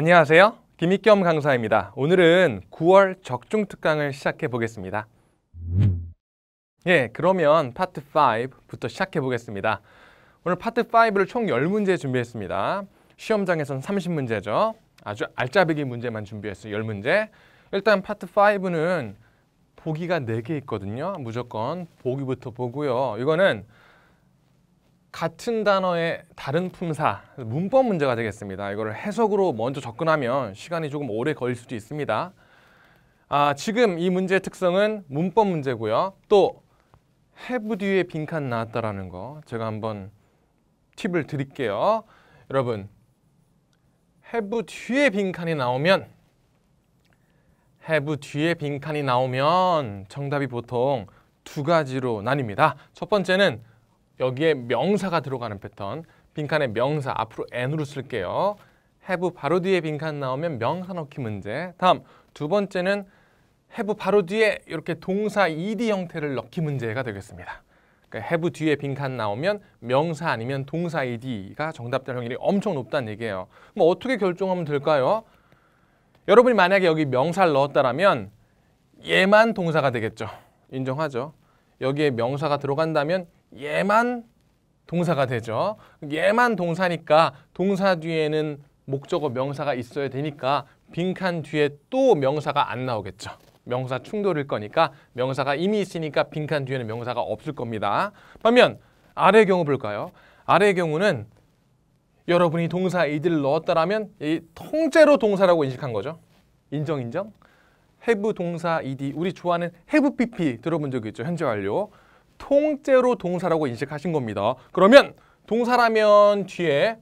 안녕하세요. 김익겸 강사입니다. 오늘은 9월 적중 특강을 시작해 보겠습니다. 예, 그러면 파트 5부터 시작해 보겠습니다. 오늘 파트 5를 총 10문제 준비했습니다. 시험장에서는 30문제죠. 아주 알짜배기 문제만 준비했어요. 10문제. 일단 파트 5는 보기가 4개 있거든요. 무조건 보기부터 보고요. 이거는 같은 단어의 다른 품사, 문법 문제가 되겠습니다. 이거를 해석으로 먼저 접근하면 시간이 조금 오래 걸릴 수도 있습니다. 아, 지금 이 문제의 특성은 문법 문제고요. 또 해부 뒤에 빈칸 나왔다라는 거 제가 한번 팁을 드릴게요. 여러분, 해부 뒤에 빈칸이 나오면 해부 뒤에 빈칸이 나오면 정답이 보통 두 가지로 나뉩니다. 첫 번째는 여기에 명사가 들어가는 패턴 빈칸에 명사 앞으로 n으로 쓸게요. have 바로 뒤에 빈칸 나오면 명사 넣기 문제 다음 두 번째는 have 바로 뒤에 이렇게 동사 ed 형태를 넣기 문제가 되겠습니다. 그러니까 have 뒤에 빈칸 나오면 명사 아니면 동사 ed가 정답될 확률이 엄청 높다는 얘기예요. 그럼 어떻게 결정하면 될까요? 여러분이 만약에 여기 명사를 넣었다면 얘만 동사가 되겠죠. 인정하죠. 여기에 명사가 들어간다면 얘만 동사가 되죠. 얘만 동사니까 동사 뒤에는 목적어 명사가 있어야 되니까 빈칸 뒤에 또 명사가 안 나오겠죠. 명사 충돌일 거니까 명사가 이미 있으니까 빈칸 뒤에는 명사가 없을 겁니다. 반면 아래 경우 볼까요? 아래 경우는 여러분이 동사 이들 넣었다면이 통째로 동사라고 인식한 거죠. 인정 인정. h a 동사 ed 우리 좋아하는 h a pp 들어본 적 있죠. 현재 완료. 통째로 동사라고 인식하신 겁니다. 그러면 동사라면 뒤에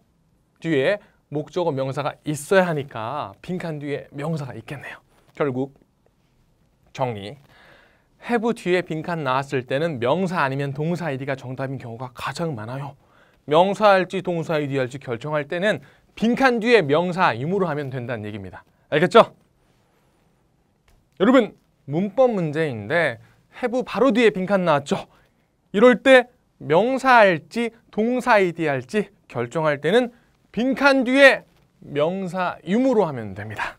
뒤에 목적어 명사가 있어야 하니까 빈칸 뒤에 명사가 있겠네요. 결국 정리. 해부 뒤에 빈칸 나왔을 때는 명사 아니면 동사 아이디가 정답인 경우가 가장 많아요. 명사할지 동사 아이디 할지 결정할 때는 빈칸 뒤에 명사 유무로 하면 된다는 얘기입니다. 알겠죠? 여러분 문법 문제인데 해부 바로 뒤에 빈칸 나왔죠? 이럴 때 명사할지 동사이디 할지 결정할 때는 빈칸 뒤에 명사 유무로 하면 됩니다.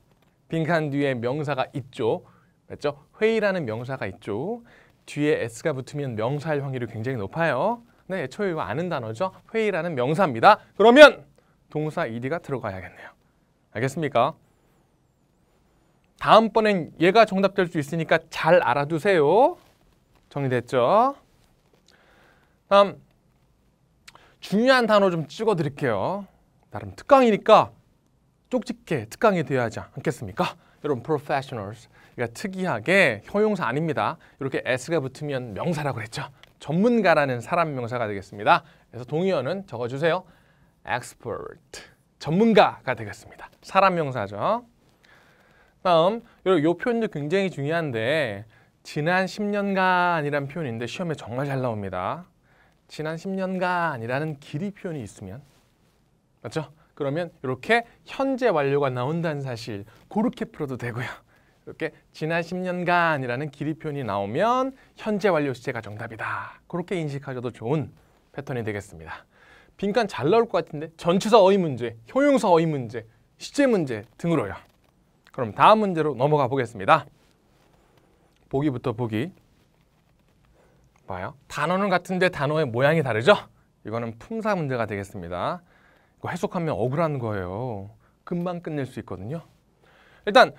빈칸 뒤에 명사가 있죠. 맞죠? 회의라는 명사가 있죠. 뒤에 s가 붙으면 명사일 확률이 굉장히 높아요. 네, 애초에 이거 아는 단어죠. 회의라는 명사입니다. 그러면 동사 ed가 들어가야겠네요. 알겠습니까? 다음번엔 얘가 정답될 수 있으니까 잘 알아두세요. 정리됐죠? 다음 중요한 단어 좀 찍어드릴게요. 나름 특강이니까 쪽집게 특강이 되어야지 않겠습니까? 여러분 professionals 그러니까 특이하게 형용사 아닙니다. 이렇게 s가 붙으면 명사라고 그랬죠. 전문가라는 사람 명사가 되겠습니다. 그래서 동의어는 적어주세요. expert 전문가가 되겠습니다. 사람 명사죠. 다음 이 표현도 굉장히 중요한데 지난 10년간이란 표현인데 시험에 정말 잘 나옵니다. 지난 10년간이라는 길이 표현이 있으면 맞죠? 그러면 이렇게 현재 완료가 나온다는 사실 그렇게 풀어도 되고요. 이렇게 지난 10년간이라는 길이 표현이 나오면 현재 완료 시제가 정답이다. 그렇게 인식하셔도 좋은 패턴이 되겠습니다. 빈칸 잘 나올 것 같은데 전치사 어휘 문제, 형용사 어휘 문제, 시제 문제 등으로요. 그럼 다음 문제로 넘어가 보겠습니다. 보기부터 보기. 봐요. 단어는 같은데 단어의 모양이 다르죠? 이거는 품사 문제가 되겠습니다. 이거 해석하면 억울한 거예요. 금방 끝낼 수 있거든요. 일단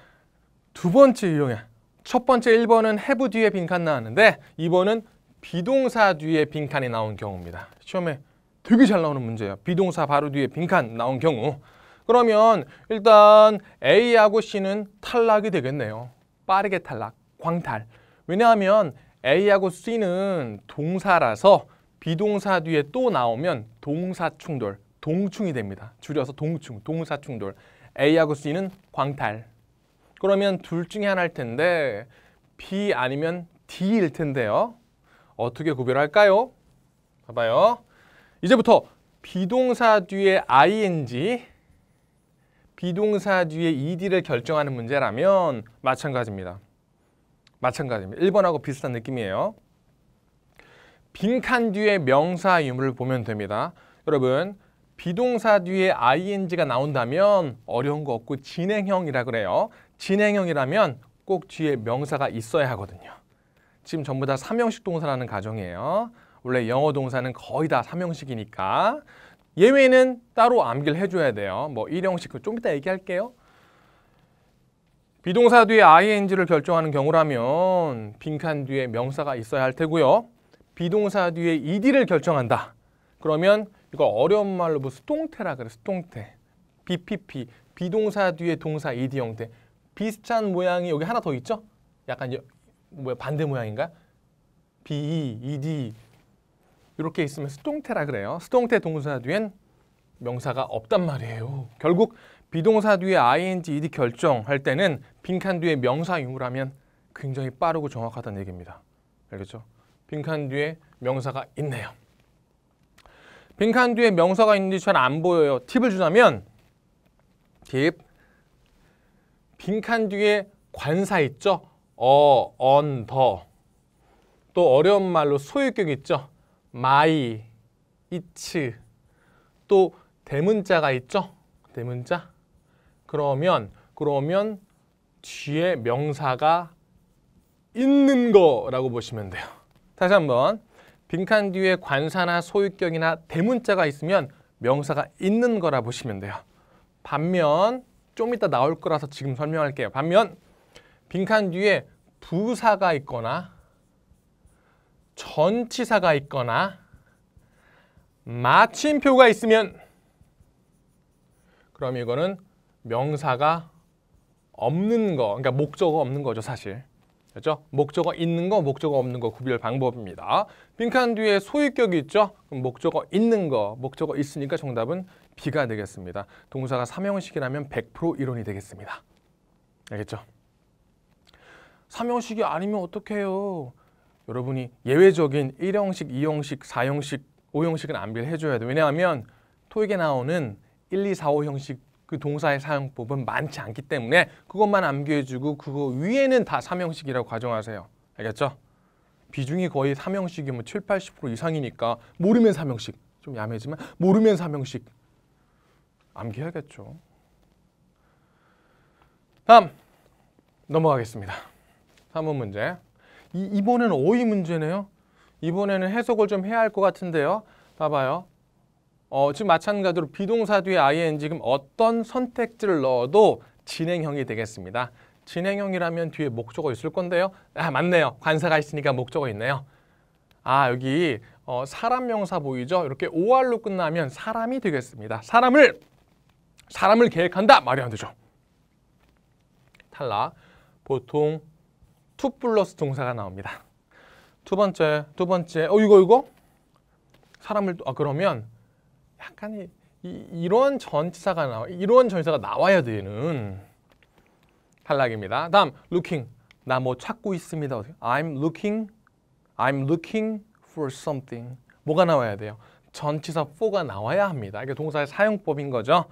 두 번째 유형이야. 첫 번째 1번은 해부 뒤에 빈칸 나왔는데 2번은 비동사 뒤에 빈칸이 나온 경우입니다. 시험에 되게 잘 나오는 문제예요. 비동사 바로 뒤에 빈칸 나온 경우. 그러면 일단 A하고 C는 탈락이 되겠네요. 빠르게 탈락, 광탈. 왜냐하면 A하고 C는 동사라서 비동사 뒤에 또 나오면 동사 충돌, 동충이 됩니다. 줄여서 동충, 동사 충돌. A하고 C는 광탈. 그러면 둘 중에 하나일 텐데 B 아니면 D일 텐데요. 어떻게 구별할까요? 봐봐요. 이제부터 비동사 뒤에 ing, 비동사 뒤에 ed를 결정하는 문제라면 마찬가지입니다. 마찬가지입니다. 1번하고 비슷한 느낌이에요. 빈칸 뒤에 명사 유무를 보면 됩니다. 여러분 비동사 뒤에 ing가 나온다면 어려운 거 없고 진행형이라 그래요. 진행형이라면 꼭 뒤에 명사가 있어야 하거든요. 지금 전부 다 3형식 동사라는 가정이에요. 원래 영어 동사는 거의 다 3형식이니까 예외는 따로 암기를 해줘야 돼요. 뭐 1형식, 그 좀 이따 얘기할게요. 비동사 뒤에 ing를 결정하는 경우라면 빈칸 뒤에 명사가 있어야 할 테고요. 비동사 뒤에 ed를 결정한다. 그러면 이거 어려운 말로 뭐 수동태라 그래, 수동태. BPP, 비동사 뒤에 동사 ed 형태. 비슷한 모양이 여기 하나 더 있죠? 약간 뭐야 반대 모양인가? BE, ED 이렇게 있으면 수동태라 그래요. 수동태 동사 뒤엔 명사가 없단 말이에요. 결국 비동사 뒤에 ing, ed 결정할 때는 빈칸 뒤에 명사 유무라면 굉장히 빠르고 정확하다는 얘기입니다. 알겠죠? 빈칸 뒤에 명사가 있네요. 빈칸 뒤에 명사가 있는지 잘 안 보여요. 팁을 주자면 팁 빈칸 뒤에 관사 있죠? 어, 언, 더. 또 어려운 말로 소유격 있죠? 마이, 이츠. 또 대문자가 있죠? 대문자. 그러면 그러면 뒤에 명사가 있는 거라고 보시면 돼요. 다시 한번 빈칸 뒤에 관사나 소유격이나 대문자가 있으면 명사가 있는 거라 보시면 돼요. 반면 좀 이따 나올 거라서 지금 설명할게요. 반면 빈칸 뒤에 부사가 있거나 전치사가 있거나 마침표가 있으면 그럼 이거는 명사가 없는 거, 그러니까 목적어 없는 거죠, 사실. 그렇죠? 목적어 있는 거, 목적어 없는 거 구별 방법입니다. 빈칸 뒤에 소유격이 있죠? 그럼 목적어 있는 거, 목적어 있으니까 정답은 B가 되겠습니다. 동사가 삼형식이라면 100% 이론이 되겠습니다. 알겠죠? 삼형식이 아니면 어떡해요? 여러분이 예외적인 일형식이형식사형식오형식은 안비를 해줘야 돼요. 왜냐하면 토익에 나오는 1, 2, 4, 5형식 그 동사의 사용법은 많지 않기 때문에 그것만 암기해주고 그거 위에는 다 삼형식이라고 가정하세요. 알겠죠? 비중이 거의 삼형식이면 7, 80% 이상이니까 모르면 삼형식, 좀 야매지만 모르면 삼형식 암기해야겠죠. 다음 넘어가겠습니다. 3번 문제. 이, 이번에는 어휘 문제네요. 이번에는 해석을 좀 해야 할 것 같은데요. 봐봐요. 어, 지금 마찬가지로 비동사 뒤에 ing 지금 어떤 선택지를 넣어도 진행형이 되겠습니다. 진행형이라면 뒤에 목적어 있을 건데요. 아 맞네요. 관사가 있으니까 목적어 있네요. 아 여기 어, 사람 명사 보이죠? 이렇게 OR로 끝나면 사람이 되겠습니다. 사람을 사람을 계획한다 말이 안 되죠. 탈락. 보통 투 플러스 동사가 나옵니다. 두 번째, 두 번째. 어 이거 이거 사람을 아 그러면 약간의 이, 이런 전치사가 나와 이런 전치사가 나와야 되는 탈락입니다. 다음 looking 나 뭐 찾고 있습니다. I'm looking I'm looking for something 뭐가 나와야 돼요? 전치사 for가 나와야 합니다. 이게 동사의 사용법인 거죠.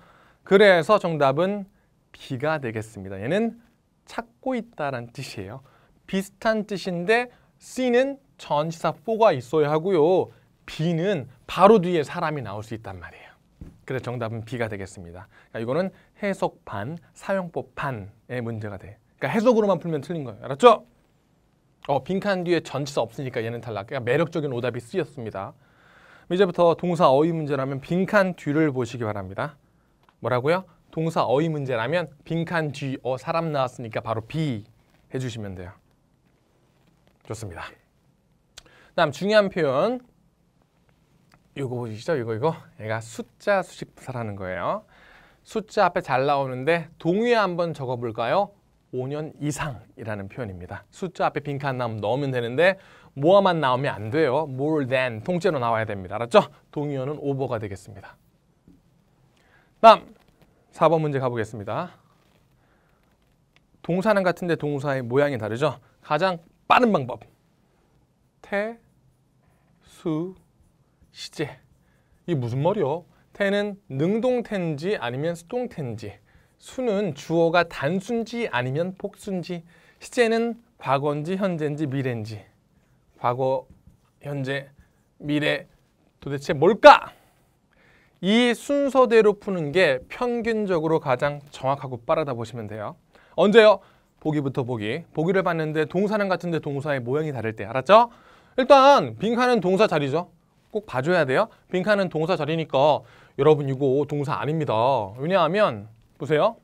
그래서 정답은 B가 되겠습니다. 얘는 찾고 있다란 뜻이에요. 비슷한 뜻인데 C는 전치사 for가 있어야 하고요. B는 바로 뒤에 사람이 나올 수 있단 말이에요. 그래서 정답은 B가 되겠습니다. 그러니까 이거는 해석 반, 사용법 반의 문제가 돼. 그러니까 해석으로만 풀면 틀린 거예요. 알았죠? 어, 빈칸 뒤에 전치사 없으니까 얘는 탈락. 그러니까 매력적인 오답이 쓰였습니다. 이제부터 동사 어휘 문제라면 빈칸 뒤를 보시기 바랍니다. 뭐라고요? 동사 어휘 문제라면 빈칸 뒤, 어, 사람 나왔으니까 바로 B 해주시면 돼요. 좋습니다. 다음 중요한 표현 이거 보시죠? 이거 이거 얘가 숫자 수식부사라는 거예요. 숫자 앞에 잘 나오는데 동의 한번 적어볼까요? 5년 이상이라는 표현입니다. 숫자 앞에 빈칸 나오면 넣으면 되는데 모만 나오면 안 돼요. more than 통째로 나와야 됩니다. 알았죠? 동의어는 o v 가 되겠습니다. 다음 4번 문제 가보겠습니다. 동사는 같은데 동사의 모양이 다르죠? 가장 빠른 방법. 태, 수, 시제. 이 무슨 말이요? 태는 능동태인지 아니면 수동태인지, 수는 주어가 단순지 아니면 복순지, 시제는 과거인지 현재인지 미래인지. 과거, 현재, 미래 도대체 뭘까? 이 순서대로 푸는 게 평균적으로 가장 정확하고 빠르다 보시면 돼요. 언제요? 보기부터 보기. 보기를 봤는데 동사랑 같은데 동사의 모양이 다를 때. 알았죠? 일단 빈칸은 동사 자리죠. 꼭 봐줘야 돼요. 빈칸은 동사 자리니까 여러분 이거 동사 아닙니다. 왜냐하면 보세요.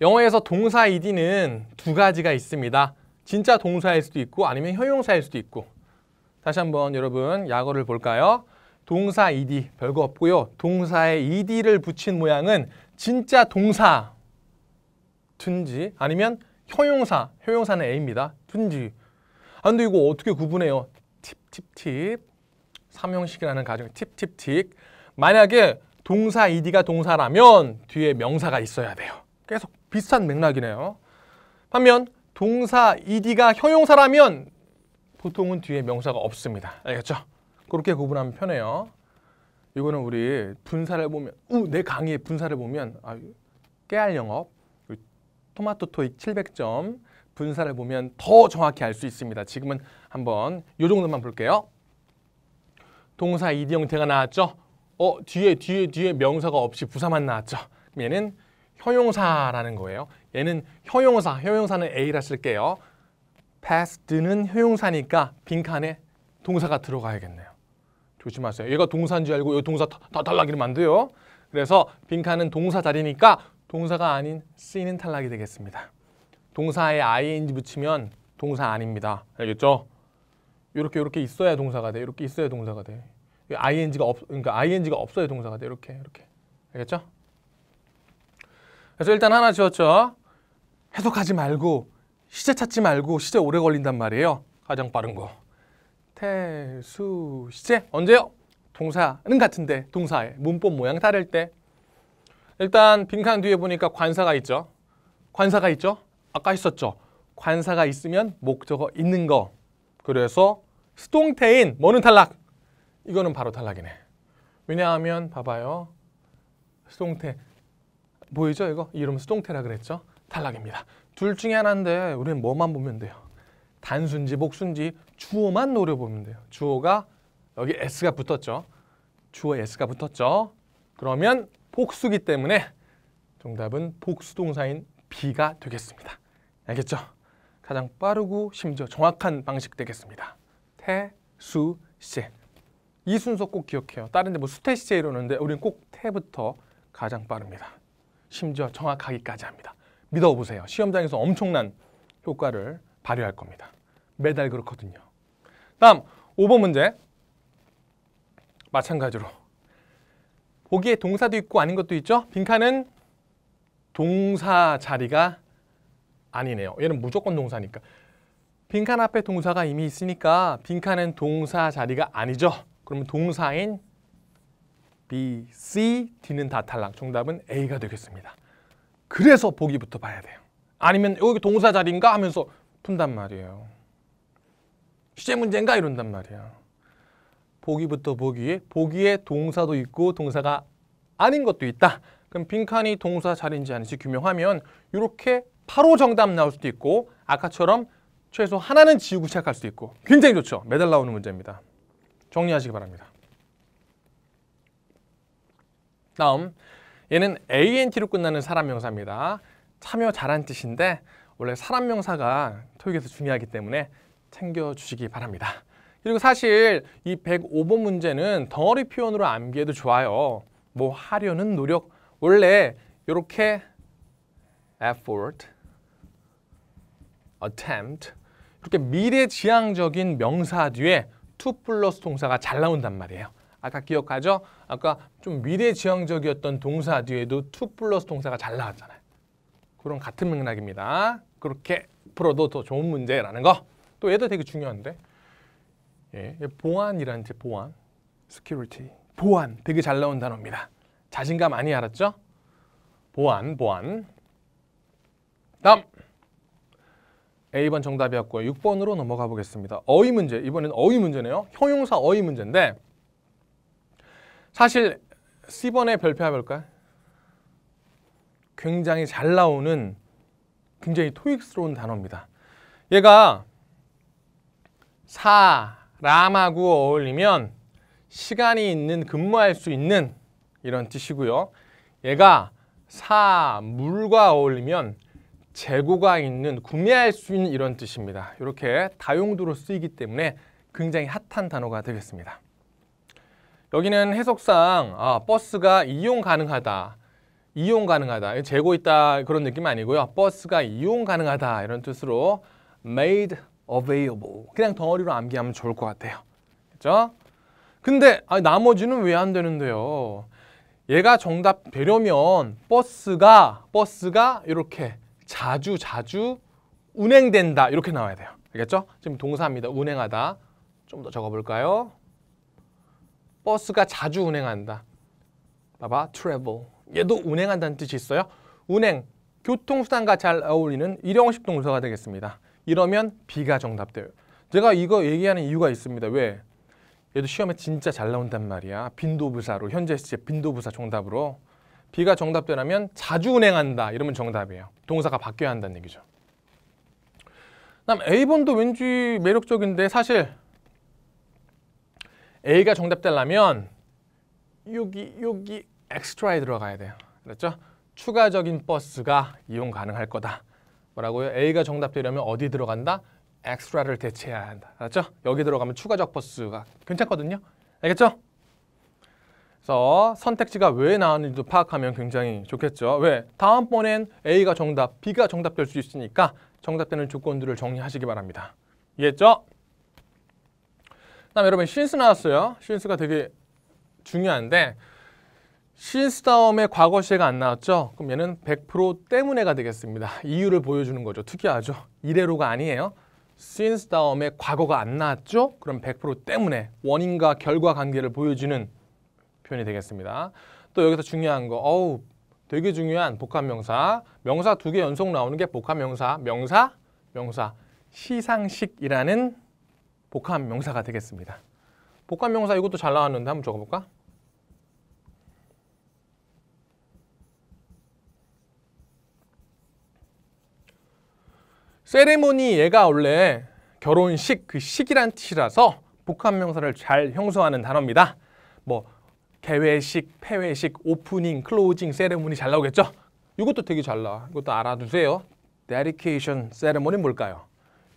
영어에서 동사 ed는 두 가지가 있습니다. 진짜 동사일 수도 있고 아니면 형용사일 수도 있고 다시 한번 여러분 약어를 볼까요? 동사 ed 별거 없고요. 동사에 ed를 붙인 모양은 진짜 동사 둔지 아니면 형용사, 형용사는 a입니다. 둔지. 아 근데 이거 어떻게 구분해요? 팁팁 삼형식이라는 가정 팁팁팁 만약에 동사 이디가 동사라면 뒤에 명사가 있어야 돼요. 계속 비슷한 맥락이네요. 반면 동사 이디가 형용사라면 보통은 뒤에 명사가 없습니다. 알겠죠? 그렇게 구분하면 편해요. 이거는 우리 분사를 보면 우내 강의 분사를 보면 아, 깨알 영업 토마토 토익 700점 분사를 보면 더 정확히 알 수 있습니다. 지금은 한번 요 정도만 볼게요. 동사 이디 형태가 나왔죠? 어 뒤에 뒤에 뒤에 명사가 없이 부사만 나왔죠? 그럼 얘는 형용사라는 거예요. 얘는 형용사, 형용사는 A라 쓸게요. past는 형용사니까 빈칸에 동사가 들어가야겠네요. 조심하세요. 얘가 동사인 줄 알고 이 동사 다, 다 탈락이면 안 돼요. 그래서 빈칸은 동사 자리니까 동사가 아닌 C는 탈락이 되겠습니다. 동사에 ing 붙이면 동사 아닙니다. 알겠죠? 이렇게 이렇게 있어야 동사가 돼. 이렇게 있어야 동사가 돼. ing가 없 그러니까 ing가 없어야 동사가 돼. 이렇게 이렇게. 알겠죠? 그래서 일단 하나 지웠죠. 해석하지 말고 시제 찾지 말고 시제 오래 걸린단 말이에요. 가장 빠른 거. 태수 시제 언제요? 동사는 같은데 동사에 문법 모양 다를 때 일단 빈칸 뒤에 보니까 관사가 있죠. 관사가 있죠. 아까 했었죠. 관사가 있으면 목적어 있는 거. 그래서 수동태인 뭐는 탈락? 이거는 바로 탈락이네. 왜냐하면 봐봐요. 수동태 보이죠 이거? 이름 수동태라 그랬죠? 탈락입니다. 둘 중에 하나인데 우리는 뭐만 보면 돼요? 단순지, 복순지, 주어만 노려보면 돼요. 주어가 여기 S가 붙었죠. 주어 S가 붙었죠. 그러면 복수기 때문에 정답은 복수동사인 B가 되겠습니다. 알겠죠? 가장 빠르고 심지어 정확한 방식 되겠습니다. 태, 수, 시. 이 순서 꼭 기억해요. 다른 데 뭐 수태, 시제 이러는데 우리는 꼭 태부터 가장 빠릅니다. 심지어 정확하기까지 합니다. 믿어보세요. 시험장에서 엄청난 효과를 발휘할 겁니다. 매달 그렇거든요. 다음 5번 문제. 마찬가지로 보기에 동사도 있고 아닌 것도 있죠? 빈칸은 동사 자리가 아니네요. 얘는 무조건 동사니까. 빈칸 앞에 동사가 이미 있으니까 빈칸은 동사 자리가 아니죠. 그러면 동사인 B, C, D는 다 탈락. 정답은 A가 되겠습니다. 그래서 보기부터 봐야 돼요. 아니면 여기 동사 자리인가 하면서 푼단 말이에요. 시제 문제인가 이런단 말이야. 보기부터 보기에 보기에 동사도 있고 동사가 아닌 것도 있다. 그럼 빈칸이 동사 자리인지 아닌지 규명하면 이렇게 8호 정답 나올 수도 있고 아까처럼 최소 하나는 지우고 시작할 수도 있고 굉장히 좋죠. 매달 나오는 문제입니다. 정리하시기 바랍니다. 다음 얘는 ANT로 끝나는 사람 명사입니다. 참여 잘한 뜻인데 원래 사람 명사가 토익에서 중요하기 때문에 챙겨주시기 바랍니다. 그리고 사실 이 105번 문제는 덩어리 표현으로 암기해도 좋아요. 뭐 하려는 노력. 원래 이렇게 effort attempt 이렇게 미래지향적인 명사 뒤에 to 플러스 동사가 잘 나온단 말이에요. 아까 기억하죠? 아까 좀 미래지향적이었던 동사 뒤에도 to 플러스 동사가 잘 나왔잖아요. 그런 같은 맥락입니다. 그렇게 풀어도 더 좋은 문제라는 거. 또 얘도 되게 중요한데. 예, 보안이라는 뜻, 보안. security. 보안. 되게 잘 나온 단어입니다. 자신감 많이 알았죠? 보안, 보안. 다음. A번 정답이었고요. 6번으로 넘어가 보겠습니다. 어휘 문제, 이번엔 어휘 문제네요. 형용사 어휘 문제인데 사실 c 번에 별표 해볼까요? 굉장히 잘 나오는 굉장히 토익스러운 단어입니다. 얘가 사람하고 어울리면 시간이 있는 근무할 수 있는 이런 뜻이고요. 얘가 사물과 어울리면 재고가 있는, 구매할 수 있는 이런 뜻입니다. 이렇게 다용도로 쓰이기 때문에 굉장히 핫한 단어가 되겠습니다. 여기는 해석상 아, 버스가 이용 가능하다. 이용 가능하다. 재고 있다 그런 느낌 아니고요. 버스가 이용 가능하다 이런 뜻으로 made available. 그냥 덩어리로 암기하면 좋을 것 같아요. 그죠? 렇 근데 아 나머지는 왜 안 되는데요? 얘가 정답 되려면 버스가 버스가 이렇게 자주 자주 운행된다 이렇게 나와야 돼요. 알겠죠? 지금 동사입니다. 운행하다. 좀 더 적어볼까요? 버스가 자주 운행한다. 봐봐, travel. 얘도 운행한다는 뜻이 있어요. 운행, 교통수단과 잘 어울리는 일용식 동사가 되겠습니다. 이러면 비가 정답돼요. 제가 이거 얘기하는 이유가 있습니다. 왜? 얘도 시험에 진짜 잘 나온단 말이야. 빈도부사로, 현재 시제 빈도부사 정답으로. B가 정답 되라면 자주 운행한다 이러면 정답이에요. 동사가 바뀌어야 한다는 얘기죠. 다음 A번도 왠지 매력적인데 사실 A가 정답 되려면 여기 여기 엑스트라에 들어가야 돼요. 그렇죠? 추가적인 버스가 이용 가능할 거다. 뭐라고요? A가 정답 되려면 어디 들어간다? 엑스트라를 대체해야 한다. 알았죠? 여기 들어가면 추가적 버스가 괜찮거든요. 알겠죠? 그래서 선택지가 왜 나왔는지도 파악하면 굉장히 좋겠죠. 왜? 다음번엔 A가 정답, B가 정답 될 수 있으니까 정답되는 조건들을 정리하시기 바랍니다. 이해했죠? 다음 여러분 신스 나왔어요. 신스가 되게 중요한데 신스 다음에 과거 시제가 안 나왔죠? 그럼 얘는 100% 때문에가 되겠습니다. 이유를 보여주는 거죠. 특이하죠? 이래로가 아니에요. since 다음에 과거가 안 나왔죠? 그럼 100% 때문에 원인과 결과 관계를 보여주는 표현이 되겠습니다. 또 여기서 중요한 거, 어우, 되게 중요한 복합명사. 명사 두 개 연속 나오는 게 복합명사, 명사, 명사, 시상식이라는 복합명사가 되겠습니다. 복합명사 이것도 잘 나왔는데 한번 적어볼까? 세레모니 얘가 원래 결혼식 그 식이란 뜻이라서 복합명사를 잘 형성하는 단어입니다. 뭐 개회식, 폐회식, 오프닝, 클로징, 세레모니 잘 나오겠죠? 이것도 되게 잘 나와. 이것도 알아두세요. 데리케이션 세레모니 뭘까요?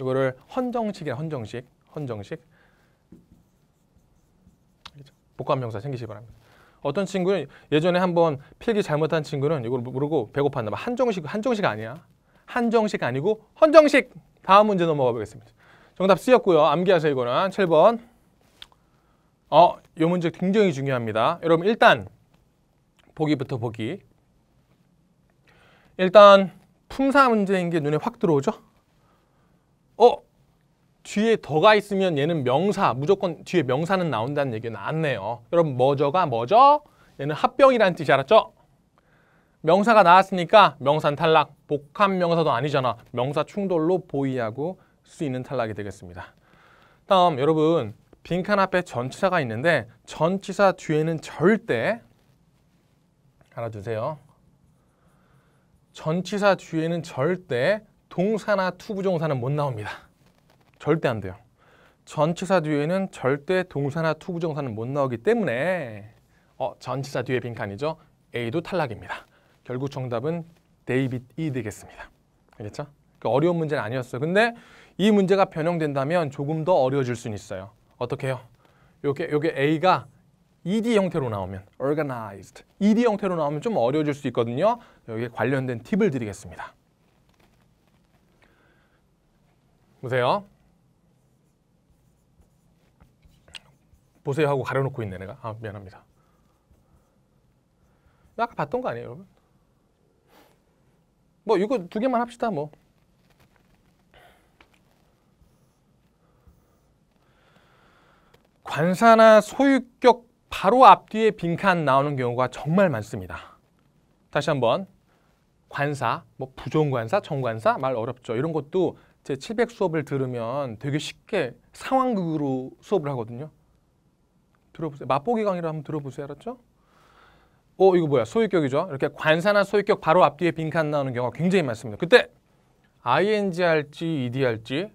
이거를 헌정식이야, 헌정식. 헌정식. 복합명사 챙기시기 바랍니다. 어떤 친구는 예전에 한번 필기 잘못한 친구는 이걸 모르고 배고팠나 봐. 한정식, 한정식 아니야. 한정식 아니고 헌정식. 다음 문제 넘어가 보겠습니다. 정답 쓰였고요. 암기하세요, 이거는. 7번. 어, 이 문제 굉장히 중요합니다. 여러분 일단 보기부터 보기. 일단 품사 문제인 게 눈에 확 들어오죠? 어? 뒤에 더가 있으면 얘는 명사, 무조건 뒤에 명사는 나온다는 얘기는 안네요 여러분 뭐저가 뭐죠? 얘는 합병이라는 뜻이 알았죠? 명사가 나왔으니까 명산 탈락, 복합 명사도 아니잖아. 명사 충돌로 보이하고 수 있는 탈락이 되겠습니다. 다음 여러분 빈칸 앞에 전치사가 있는데 전치사 뒤에는 절대 알아두세요. 전치사 뒤에는 절대 동사나 투부정사는 못 나옵니다. 절대 안 돼요. 전치사 뒤에는 절대 동사나 투부정사는 못 나오기 때문에 어, 전치사 뒤에 빈칸이죠. A도 탈락입니다. 결국 정답은 데이빗 이 되겠습니다. 알겠죠? 그러니까 어려운 문제는 아니었어요. 근데 이 문제가 변형된다면 조금 더 어려워질 수는 있어요. 어떻게 해요? 요게, 요게 A가 ED 형태로 나오면 organized, ED 형태로 나오면 좀 어려워질 수 있거든요. 여기에 관련된 팁을 드리겠습니다. 보세요. 보세요 하고 가려놓고 있네 내가. 아 미안합니다. 아까 봤던 거 아니에요 여러분? 뭐 이거 두 개만 합시다 뭐. 관사나 소유격 바로 앞뒤에 빈칸 나오는 경우가 정말 많습니다. 다시 한번 관사, 뭐 부정관사, 정관사 말 어렵죠. 이런 것도 제 700 수업을 들으면 되게 쉽게 상황극으로 수업을 하거든요. 들어보세요. 맛보기 강의를 한번 들어보세요. 알았죠? 어, 이거 뭐야? 소유격이죠. 이렇게 관사나 소유격 바로 앞뒤에 빈칸 나오는 경우가 굉장히 많습니다. 그때 ing 할지 ed 할지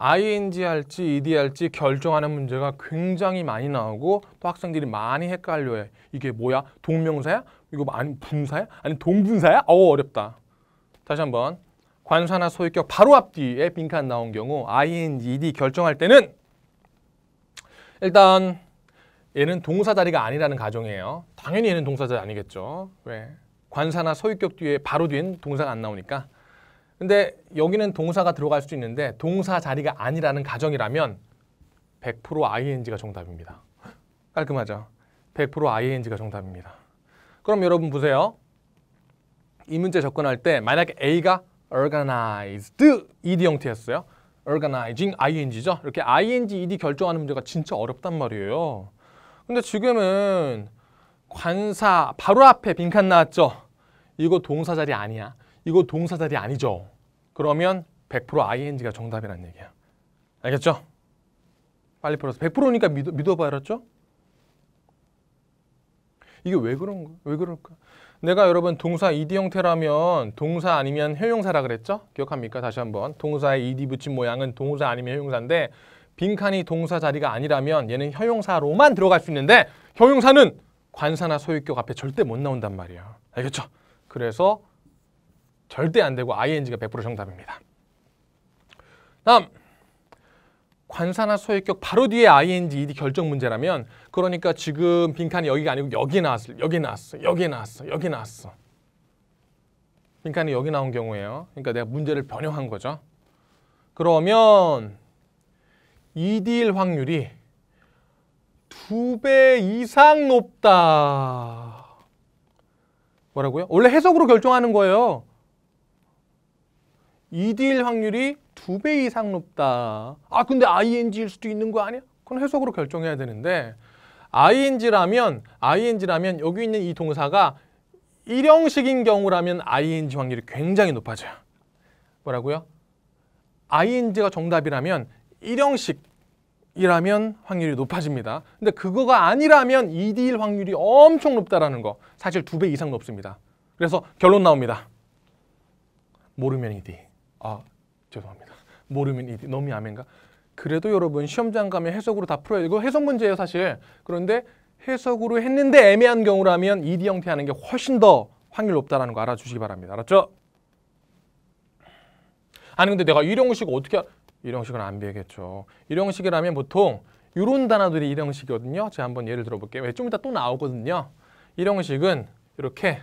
ING 할지 ED 할지 결정하는 문제가 굉장히 많이 나오고 또 학생들이 많이 헷갈려해. 이게 뭐야? 동명사야? 이거 뭐 아니 분사야? 아니 동분사야? 어우 어렵다. 다시 한번 관사나 소유격 바로 앞뒤에 빈칸 나온 경우 ING, ED 결정할 때는 일단 얘는 동사 자리가 아니라는 가정이에요. 당연히 얘는 동사 자리 아니겠죠. 왜? 관사나 소유격 뒤에 바로 뒤엔 동사가 안 나오니까 근데 여기는 동사가 들어갈 수 있는데 동사 자리가 아니라는 가정이라면 100% ing가 정답입니다. 깔끔하죠? 100% ing가 정답입니다. 그럼 여러분 보세요. 이 문제 접근할 때 만약에 A가 organized ed 형태였어요. organizing ing죠. 이렇게 ing ed 결정하는 문제가 진짜 어렵단 말이에요. 근데 지금은 관사 바로 앞에 빈칸 나왔죠. 이거 동사 자리 아니야. 이거 동사 자리 아니죠. 그러면 100% ing가 정답이라는 얘기야. 알겠죠? 빨리 풀어서 100%니까 믿어, 믿어봐 알았죠? 이게 왜 그런 거왜 그럴까? 내가 여러분 동사 ed 형태라면 동사 아니면 형용사라 그랬죠? 기억합니까? 다시 한번 동사에 ed 붙인 모양은 동사 아니면 형용사인데 빈칸이 동사 자리가 아니라면 얘는 형용사로만 들어갈 수 있는데 형용사는 관사나 소유격 앞에 절대 못 나온단 말이야. 알겠죠? 그래서 절대 안 되고 ing가 100% 정답입니다. 다음 관사나 소유격 바로 뒤에 ing, ed 결정 문제라면 그러니까 지금 빈칸이 여기가 아니고 여기 나왔어, 여기 나왔어, 여기 나왔어, 여기 나왔어. 빈칸이 여기 나온 경우에요. 그러니까 내가 문제를 변형한 거죠. 그러면 ED일 확률이 두 배 이상 높다. 뭐라고요? 원래 해석으로 결정하는 거예요. ED일 확률이 두 배 이상 높다. 아 근데 ING일 수도 있는 거 아니야? 그건 해석으로 결정해야 되는데 ING라면 ING라면 여기 있는 이 동사가 일형식인 경우라면 ING 확률이 굉장히 높아져요. 뭐라고요? ING가 정답이라면 일형식이라면 확률이 높아집니다. 근데 그거가 아니라면 ED일 확률이 엄청 높다라는 거. 사실 두 배 이상 높습니다. 그래서 결론 나옵니다. 모르면 ED. 아 죄송합니다. 모르면 이디 너무 야매가 그래도 여러분 시험장 가면 해석으로 다 풀어요. 이거 해석 문제예요 사실. 그런데 해석으로 했는데 애매한 경우라면 이디 형태 하는 게 훨씬 더 확률 높다라는 거 알아주시기 바랍니다. 알았죠? 아니 근데 내가 일형식 어떻게 하... 일형식은 안 배겠죠. 일형식이라면 보통 이런 단어들이 일형식이거든요. 제가 한번 예를 들어볼게요. 좀 이따 또 나오거든요. 일형식은 이렇게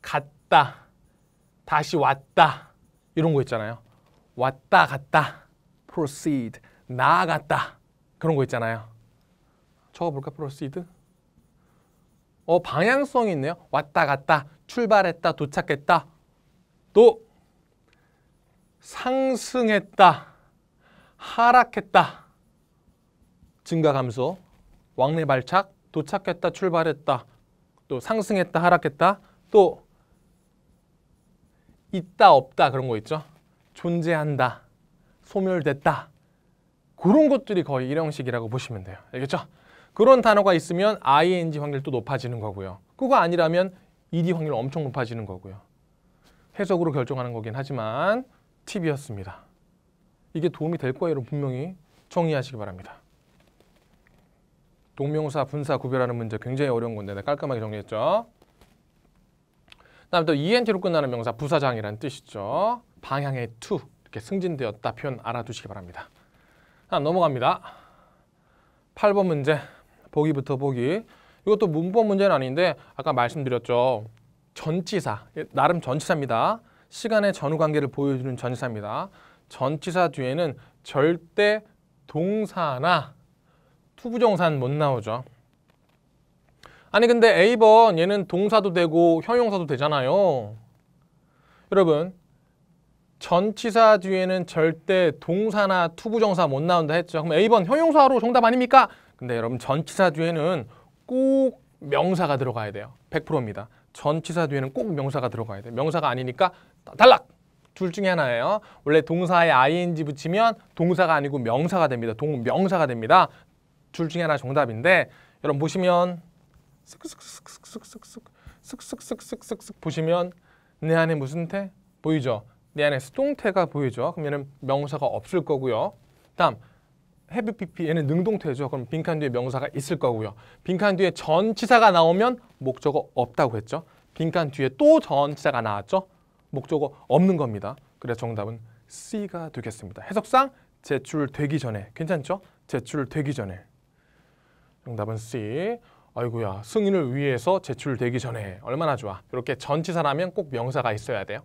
갔다, 다시 왔다 이런 거 있잖아요. 왔다 갔다, proceed, 나아갔다 그런 거 있잖아요. 적어볼까, proceed? 어, 방향성이 있네요. 왔다 갔다, 출발했다, 도착했다. 또 상승했다, 하락했다, 증가 감소, 왕래 발착, 도착했다, 출발했다, 또 상승했다, 하락했다, 또 있다 없다 그런 거 있죠. 존재한다, 소멸됐다 그런 것들이 거의 일형식이라고 보시면 돼요. 알겠죠? 그런 단어가 있으면 ing 확률도 높아지는 거고요. 그거 아니라면 ed 확률 엄청 높아지는 거고요. 해석으로 결정하는 거긴 하지만 팁이었습니다. 이게 도움이 될 거예요. 분명히 정리하시기 바랍니다. 동명사, 분사 구별하는 문제 굉장히 어려운 건데 깔끔하게 정리했죠. 다음에 또 ent로 끝나는 명사 부사장이라는 뜻이죠. 방향의 to 이렇게 승진되었다 표현 알아두시기 바랍니다. 다음 넘어갑니다. 8번 문제 보기부터 보기 이것도 문법 문제는 아닌데 아까 말씀드렸죠. 전치사 나름 전치사입니다. 시간의 전후 관계를 보여주는 전치사입니다. 전치사 뒤에는 절대 동사나 투부정사는 못 나오죠. 아니 근데 A번 얘는 동사도 되고 형용사도 되잖아요. 여러분 전치사 뒤에는 절대 동사나 투부정사 못 나온다 했죠. 그럼 A번 형용사로 정답 아닙니까? 근데 여러분 전치사 뒤에는 꼭 명사가 들어가야 돼요. 100%입니다. 전치사 뒤에는 꼭 명사가 들어가야 돼요. 명사가 아니니까 달락! 둘 중에 하나예요. 원래 동사에 ing 붙이면 동사가 아니고 명사가 됩니다. 동명사가 됩니다. 둘 중에 하나 정답인데 여러분 보시면 쓱쓱쓱쓱쓱쓱쓱쓱쓱쓱쓱쓱쓱쓱 보시면 내 안에 무슨 태? 보이죠? 내 안에 수동태가 보이죠? 그럼 얘는 명사가 없을 거고요. 다음 have pp 얘는 능동태죠. 그럼 빈칸 뒤에 명사가 있을 거고요. 빈칸 뒤에 전치사가 나오면 목적어 없다고 했죠. 빈칸 뒤에 또 전치사가 나왔죠. 목적어 없는 겁니다. 그래서 정답은 C가 되겠습니다. 아이고야 승인을 위해서 제출되기 전에 얼마나 좋아 이렇게 전치사라면 꼭 명사가 있어야 돼요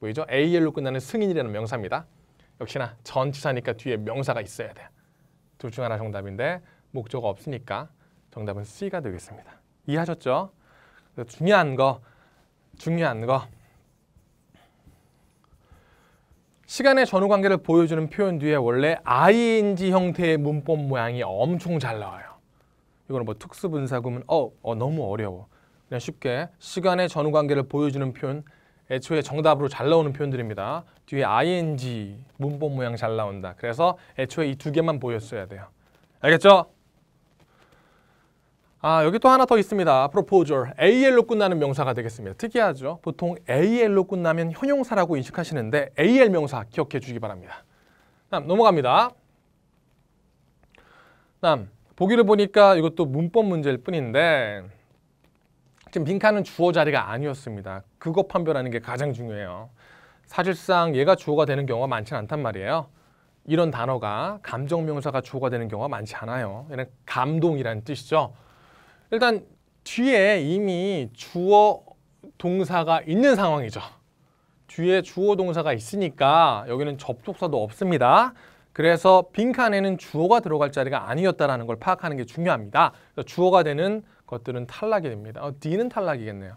보이죠? AL로 끝나는 승인이라는 명사입니다 역시나 전치사니까 뒤에 명사가 있어야 돼요 둘 중 하나 정답인데 목적 없으니까 정답은 C가 되겠습니다 이해하셨죠? 중요한 거 중요한 거 시간의 전후 관계를 보여주는 표현 뒤에 원래 ING 형태의 문법 모양이 엄청 잘 나와요 이거는 뭐특수분사구면 어, 어 너무 어려워. 그냥 쉽게 시간의 전후관계를 보여주는 표현 애초에 정답으로 잘 나오는 표현들입니다. 뒤에 ing 문법 모양 잘 나온다. 그래서 애초에 이 두 개만 보였어야 돼요. 알겠죠? 아 여기 또 하나 더 있습니다. proposal. al로 끝나는 명사가 되겠습니다. 특이하죠? 보통 al로 끝나면 형용사라고 인식하시는데 al 명사 기억해 주기 바랍니다. 다음 넘어갑니다. 다음 보기를 보니까 이것도 문법 문제일 뿐인데 지금 빈칸은 주어 자리가 아니었습니다. 그거 판별하는 게 가장 중요해요. 사실상 얘가 주어가 되는 경우가 많지 않단 말이에요. 이런 단어가 감정명사가 주어가 되는 경우가 많지 않아요. 얘는 감동이라는 뜻이죠. 일단 뒤에 이미 주어 동사가 있는 상황이죠. 뒤에 주어 동사가 있으니까 여기는 접속사도 없습니다. 그래서 빈칸에는 주어가 들어갈 자리가 아니었다라는 걸 파악하는 게 중요합니다. 주어가 되는 것들은 탈락이 됩니다. 어, D는 탈락이겠네요.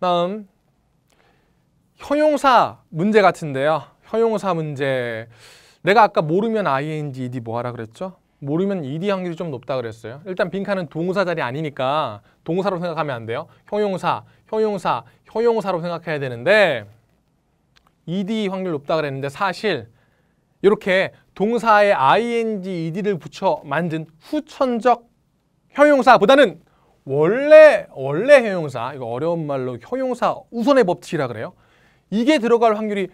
다음 형용사 문제 같은데요. 형용사 문제 내가 아까 모르면 ing, ed 뭐 하라 그랬죠? 모르면 ed 확률이 좀 높다 그랬어요. 일단 빈칸은 동사 자리 아니니까 동사로 생각하면 안 돼요. 형용사, 형용사, 형용사로 생각해야 되는데 ed 확률 높다 그랬는데 사실 이렇게 동사에 ing, ed를 붙여 만든 후천적 형용사보다는 원래 원래 형용사, 이거 어려운 말로 형용사 우선의 법칙이라 그래요. 이게 들어갈 확률이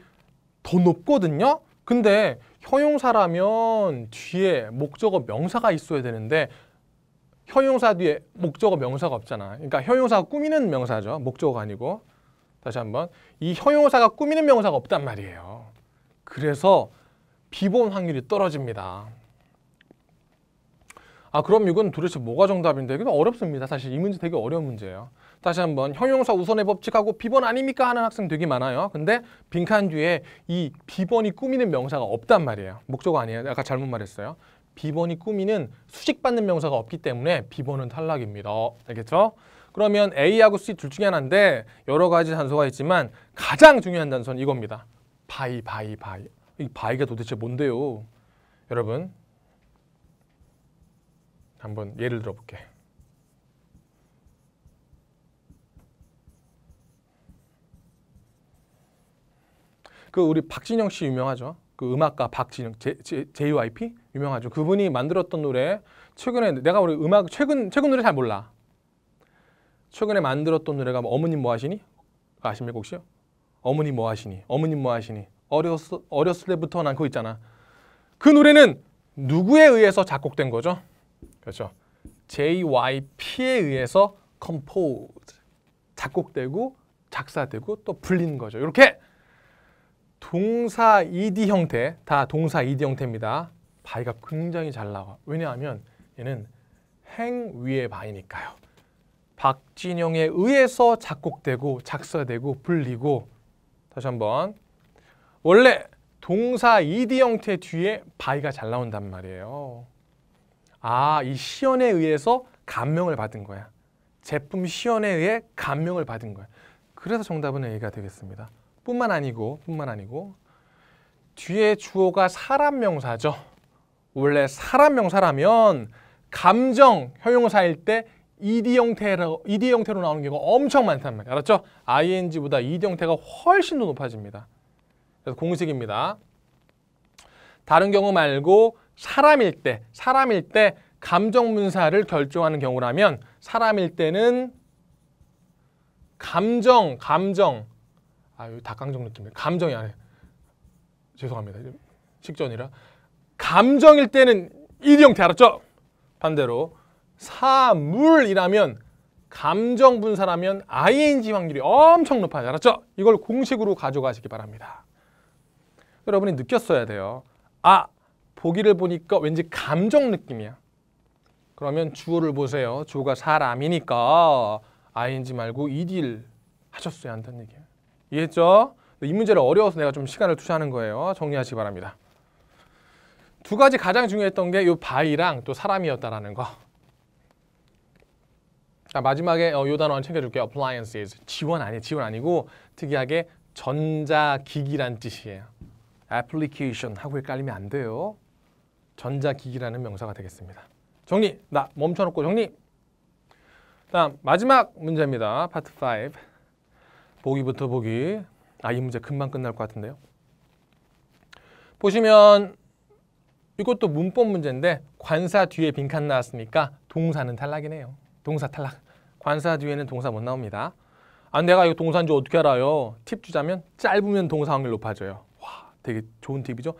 더 높거든요. 근데 형용사라면 뒤에 목적어 명사가 있어야 되는데 형용사 뒤에 목적어 명사가 없잖아. 그러니까 형용사가 꾸미는 명사죠. 목적어가 아니고. 다시 한번. 이 형용사가 꾸미는 명사가 없단 말이에요. 그래서 비본 확률이 떨어집니다. 아 그럼 이건 도대체 뭐가 정답인데 이건 어렵습니다. 사실 이 문제 되게 어려운 문제예요. 다시 한번 형용사 우선의 법칙하고 비번 아닙니까 하는 학생 되게 많아요. 근데 빈칸 뒤에 이 비번이 꾸미는 명사가 없단 말이에요. 목적어 아니에요. 아까 잘못 말했어요. 비번이 꾸미는 수식받는 명사가 없기 때문에 비번은 탈락입니다. 알겠죠? 그러면 A하고 C 둘 중에 하나인데 여러 가지 단서가 있지만 가장 중요한 단서는 이겁니다. 바이 바이 바이 이 바위가 도대체 뭔데요? 여러분 한번 예를 들어볼게. 그 우리 박진영 씨 유명하죠. 그 음악가 박진영 제, 제, JYP 유명하죠. 그분이 만들었던 노래 최근에 내가 우리 음악 최근 최근 노래 잘 몰라. 최근에 만들었던 노래가 뭐 어머님 뭐 하시니? 아십니까 혹시요? 어머니 뭐 하시니? 어머님 뭐 하시니? 어렸, 어렸을 때부터 난 그거 있잖아. 그 노래는 누구에 의해서 작곡된 거죠? 그렇죠. JYP에 의해서 composed, 작곡되고 작사되고 또 불린 거죠. 이렇게 동사 ED 형태, 다 동사 ED 형태입니다. 바이가 굉장히 잘 나와. 왜냐하면 얘는 행 위의 바이니까요. 박진영에 의해서 작곡되고 작사되고 불리고 다시 한번 원래 동사 ed 형태 뒤에 바이가 잘 나온단 말이에요. 아, 이 시연에 의해서 감명을 받은 거야. 제품 시연에 의해 감명을 받은 거야. 그래서 정답은 A가 되겠습니다. 뿐만 아니고, 뿐만 아니고 뒤에 주어가 사람 명사죠. 원래 사람 명사라면 감정 형용사일 때 ed 형태로 ed 형태로 나오는 경우가 엄청 많단 말이에 알았죠? ing보다 ed 형태가 훨씬 더 높아집니다. 그래서 공식입니다. 다른 경우 말고 사람일 때, 사람일 때 감정 분사를 결정하는 경우라면 사람일 때는 감정, 감정, 아, 이 닭강정 느낌이에요. 감정이 아니에요. 죄송합니다. 식전이라. 감정일 때는 일 형태 알았죠? 반대로 사물이라면 감정 분사라면 ing 확률이 엄청 높아요. 알았죠? 이걸 공식으로 가져가시기 바랍니다. 여러분이 느꼈어야 돼요. 아, 보기를 보니까 왠지 감정 느낌이야. 그러면 주어를 보세요. 주어가 사람이니까 ing 말고 ed를 하셨어야 한다는 얘기예요. 이해했죠? 이 문제를 어려워서 내가 좀 시간을 투자하는 거예요. 정리하시기 바랍니다. 두 가지 가장 중요했던 게 이 바이랑 또 사람이었다라는 거. 자, 마지막에 어, 요 단어 챙겨줄게요. appliances. 지원 아니에요. 지원 아니고 특이하게 전자기기란 뜻이에요. application 하고 헷갈리면 안 돼요. 전자기기라는 명사가 되겠습니다. 정리! 나 멈춰놓고 정리! 다음 마지막 문제입니다. 파트 5. 보기부터 보기. 아, 이 문제 금방 끝날 것 같은데요. 보시면 이것도 문법 문제인데 관사 뒤에 빈칸 나왔으니까 동사는 탈락이네요. 동사 탈락. 관사 뒤에는 동사 못 나옵니다. 아, 내가 이거 동사인 줄 어떻게 알아요? 팁 주자면 짧으면 동사 확률 높아져요. 되게 좋은 팁이죠.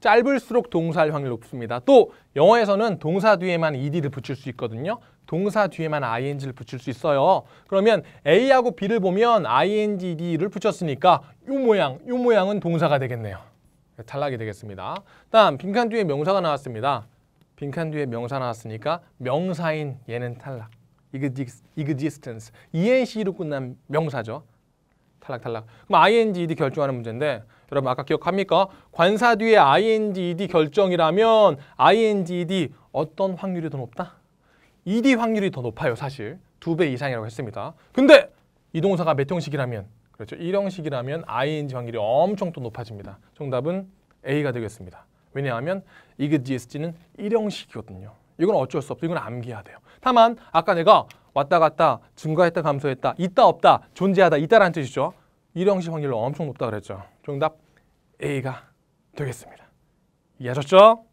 짧을수록 동사할 확률이 높습니다. 또 영어에서는 동사 뒤에만 ed를 붙일 수 있거든요. 동사 뒤에만 ing를 붙일 수 있어요. 그러면 a하고 b를 보면 ing, ed를 붙였으니까 이 모양, 이 모양은 동사가 되겠네요. 탈락이 되겠습니다. 다음 빈칸 뒤에 명사가 나왔습니다. 빈칸 뒤에 명사 나왔으니까 명사인 얘는 탈락. existence, enc로 끝난 명사죠. 탈락, 탈락. 그럼 ing, ed 결정하는 문제인데 여러분 아까 기억합니까? 관사 뒤에 inged 결정이라면 inged 어떤 확률이 더 높다? ed 확률이 더 높아요 사실 두 배 이상이라고 했습니다 근데 이 동사가 몇 형식이라면 그렇죠 1형식이라면 ing 확률이 엄청 또 높아집니다 정답은 A가 되겠습니다 왜냐하면 e 그 dsg는 1형식이거든요 이건 어쩔 수 없어 이건 암기해야 돼요 다만 아까 내가 왔다 갔다 증가했다 감소했다 있다 없다 존재하다 있다라는 뜻이죠 일형식 확률로 엄청 높다 그랬죠. 정답 A가 되겠습니다. 이해하셨죠?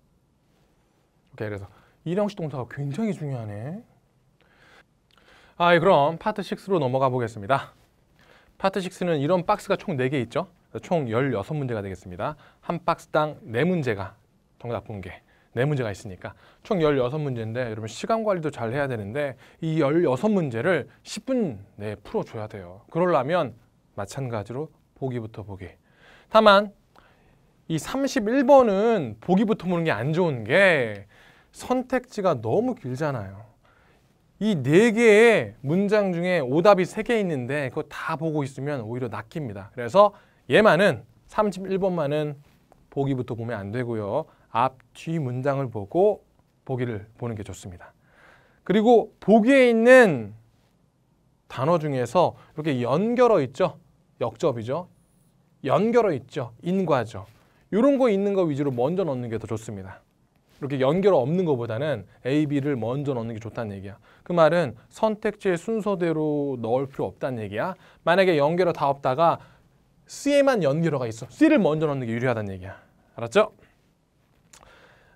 오케이, 그래서 일형식 동사가 굉장히 중요하네. 아, 예, 그럼 파트 6로 넘어가 보겠습니다. 파트 6는 이런 박스가 총 4개 있죠? 총 16문제가 되겠습니다. 한 박스당 4문제가 정답 공개. 4문제가 있으니까 총 16문제인데 여러분 시간 관리도 잘 해야 되는데 이 16문제를 10분 내에 풀어줘야 돼요. 그러려면 마찬가지로 보기부터 보기. 다만 이 31번은 보기부터 보는 게 안 좋은 게 선택지가 너무 길잖아요. 이 네 개의 문장 중에 오답이 세 개 있는데 그거 다 보고 있으면 오히려 낚입니다. 그래서 얘만은 31번만은 보기부터 보면 안 되고요. 앞, 뒤 문장을 보고 보기를 보는 게 좋습니다. 그리고 보기에 있는 단어 중에서 이렇게 연결어 있죠? 역접이죠. 연결어 있죠. 인과죠. 이런 거 있는 거 위주로 먼저 넣는 게 더 좋습니다. 이렇게 연결어 없는 것보다는 A, B를 먼저 넣는 게 좋다는 얘기야. 그 말은 선택지의 순서대로 넣을 필요 없다는 얘기야. 만약에 연결어 다 없다가 C에만 연결어가 있어. C를 먼저 넣는 게 유리하다는 얘기야. 알았죠?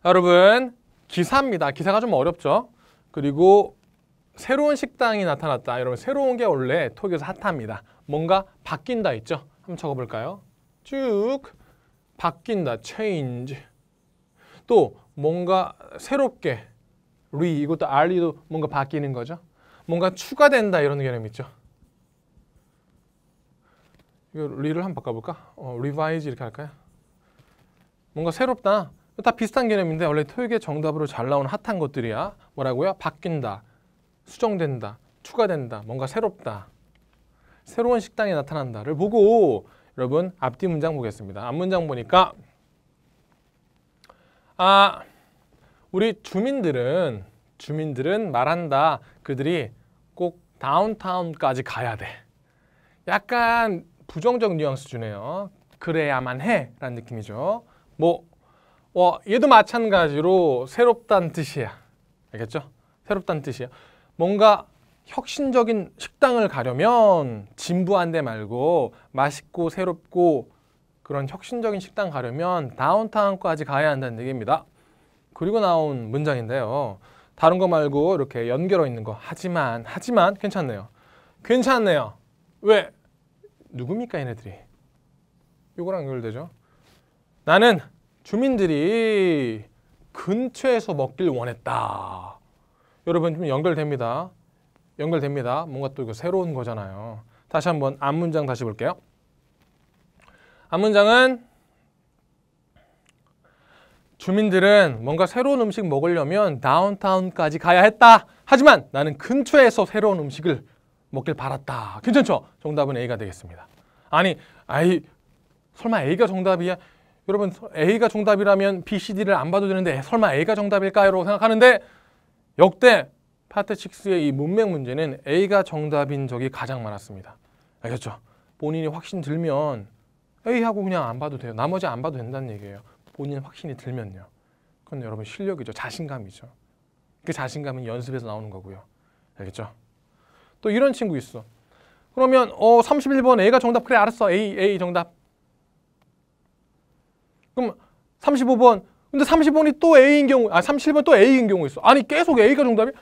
여러분, 기사입니다. 기사가 좀 어렵죠? 그리고 새로운 식당이 나타났다. 여러분 새로운 게 원래 톡에서 핫합니다. 뭔가 바뀐다 있죠? 한번 적어볼까요? 쭉 바뀐다. change. 또 뭔가 새롭게 re 이것도 r도 뭔가 바뀌는 거죠. 뭔가 추가된다 이런 개념 있죠. 이거 re를 한번 바꿔볼까? 어, revise 이렇게 할까요? 뭔가 새롭다. 다 비슷한 개념인데 원래 토익의 정답으로 잘 나온 핫한 것들이야. 뭐라고요? 바뀐다. 수정된다, 추가된다, 뭔가 새롭다, 새로운 식당이 나타난다를 보고 여러분 앞뒤 문장 보겠습니다. 앞 문장 보니까 아 우리 주민들은 주민들은 말한다. 그들이 꼭 다운타운까지 가야 돼. 약간 부정적 뉘앙스 주네요. 그래야만 해 라는 느낌이죠. 뭐 어, 얘도 마찬가지로 새롭다는 뜻이야. 알겠죠? 새롭다는 뜻이야. 뭔가 혁신적인 식당을 가려면 진부한 데 말고 맛있고 새롭고 그런 혁신적인 식당 가려면 다운타운까지 가야 한다는 얘기입니다. 그리고 나온 문장인데요. 다른 거 말고 이렇게 연결어 있는 거 하지만 하지만 괜찮네요. 괜찮네요. 왜? 누굽니까 얘네들이? 요거랑 연결되죠. 나는 주민들이 근처에서 먹길 원했다. 여러분 좀 연결됩니다. 연결됩니다. 뭔가 또 이거 새로운 거잖아요. 다시 한번 앞 문장 다시 볼게요. 앞 문장은 주민들은 뭔가 새로운 음식 먹으려면 다운타운까지 가야 했다. 하지만 나는 근처에서 새로운 음식을 먹길 바랐다. 괜찮죠? 정답은 A가 되겠습니다. 아니, 아이 설마 A가 정답이야? 여러분 A가 정답이라면 B, C, D를 안 봐도 되는데 설마 A가 정답일까요? 라고 생각하는데 역대 파트 6의 이 문맥 문제는 A가 정답인 적이 가장 많았습니다. 알겠죠? 본인이 확신 들면 A하고 그냥 안 봐도 돼요. 나머지 안 봐도 된다는 얘기예요. 본인 확신이 들면요. 그건 여러분 실력이죠. 자신감이죠. 그 자신감은 연습에서 나오는 거고요. 알겠죠? 또 이런 친구 있어. 그러면 어 31번 A가 정답 그래 알았어. A A 정답. 그럼 35번 근데 30번이 또 A인 경우, 아 37번 또 A인 경우 있어. 아니 계속 A가 정답이?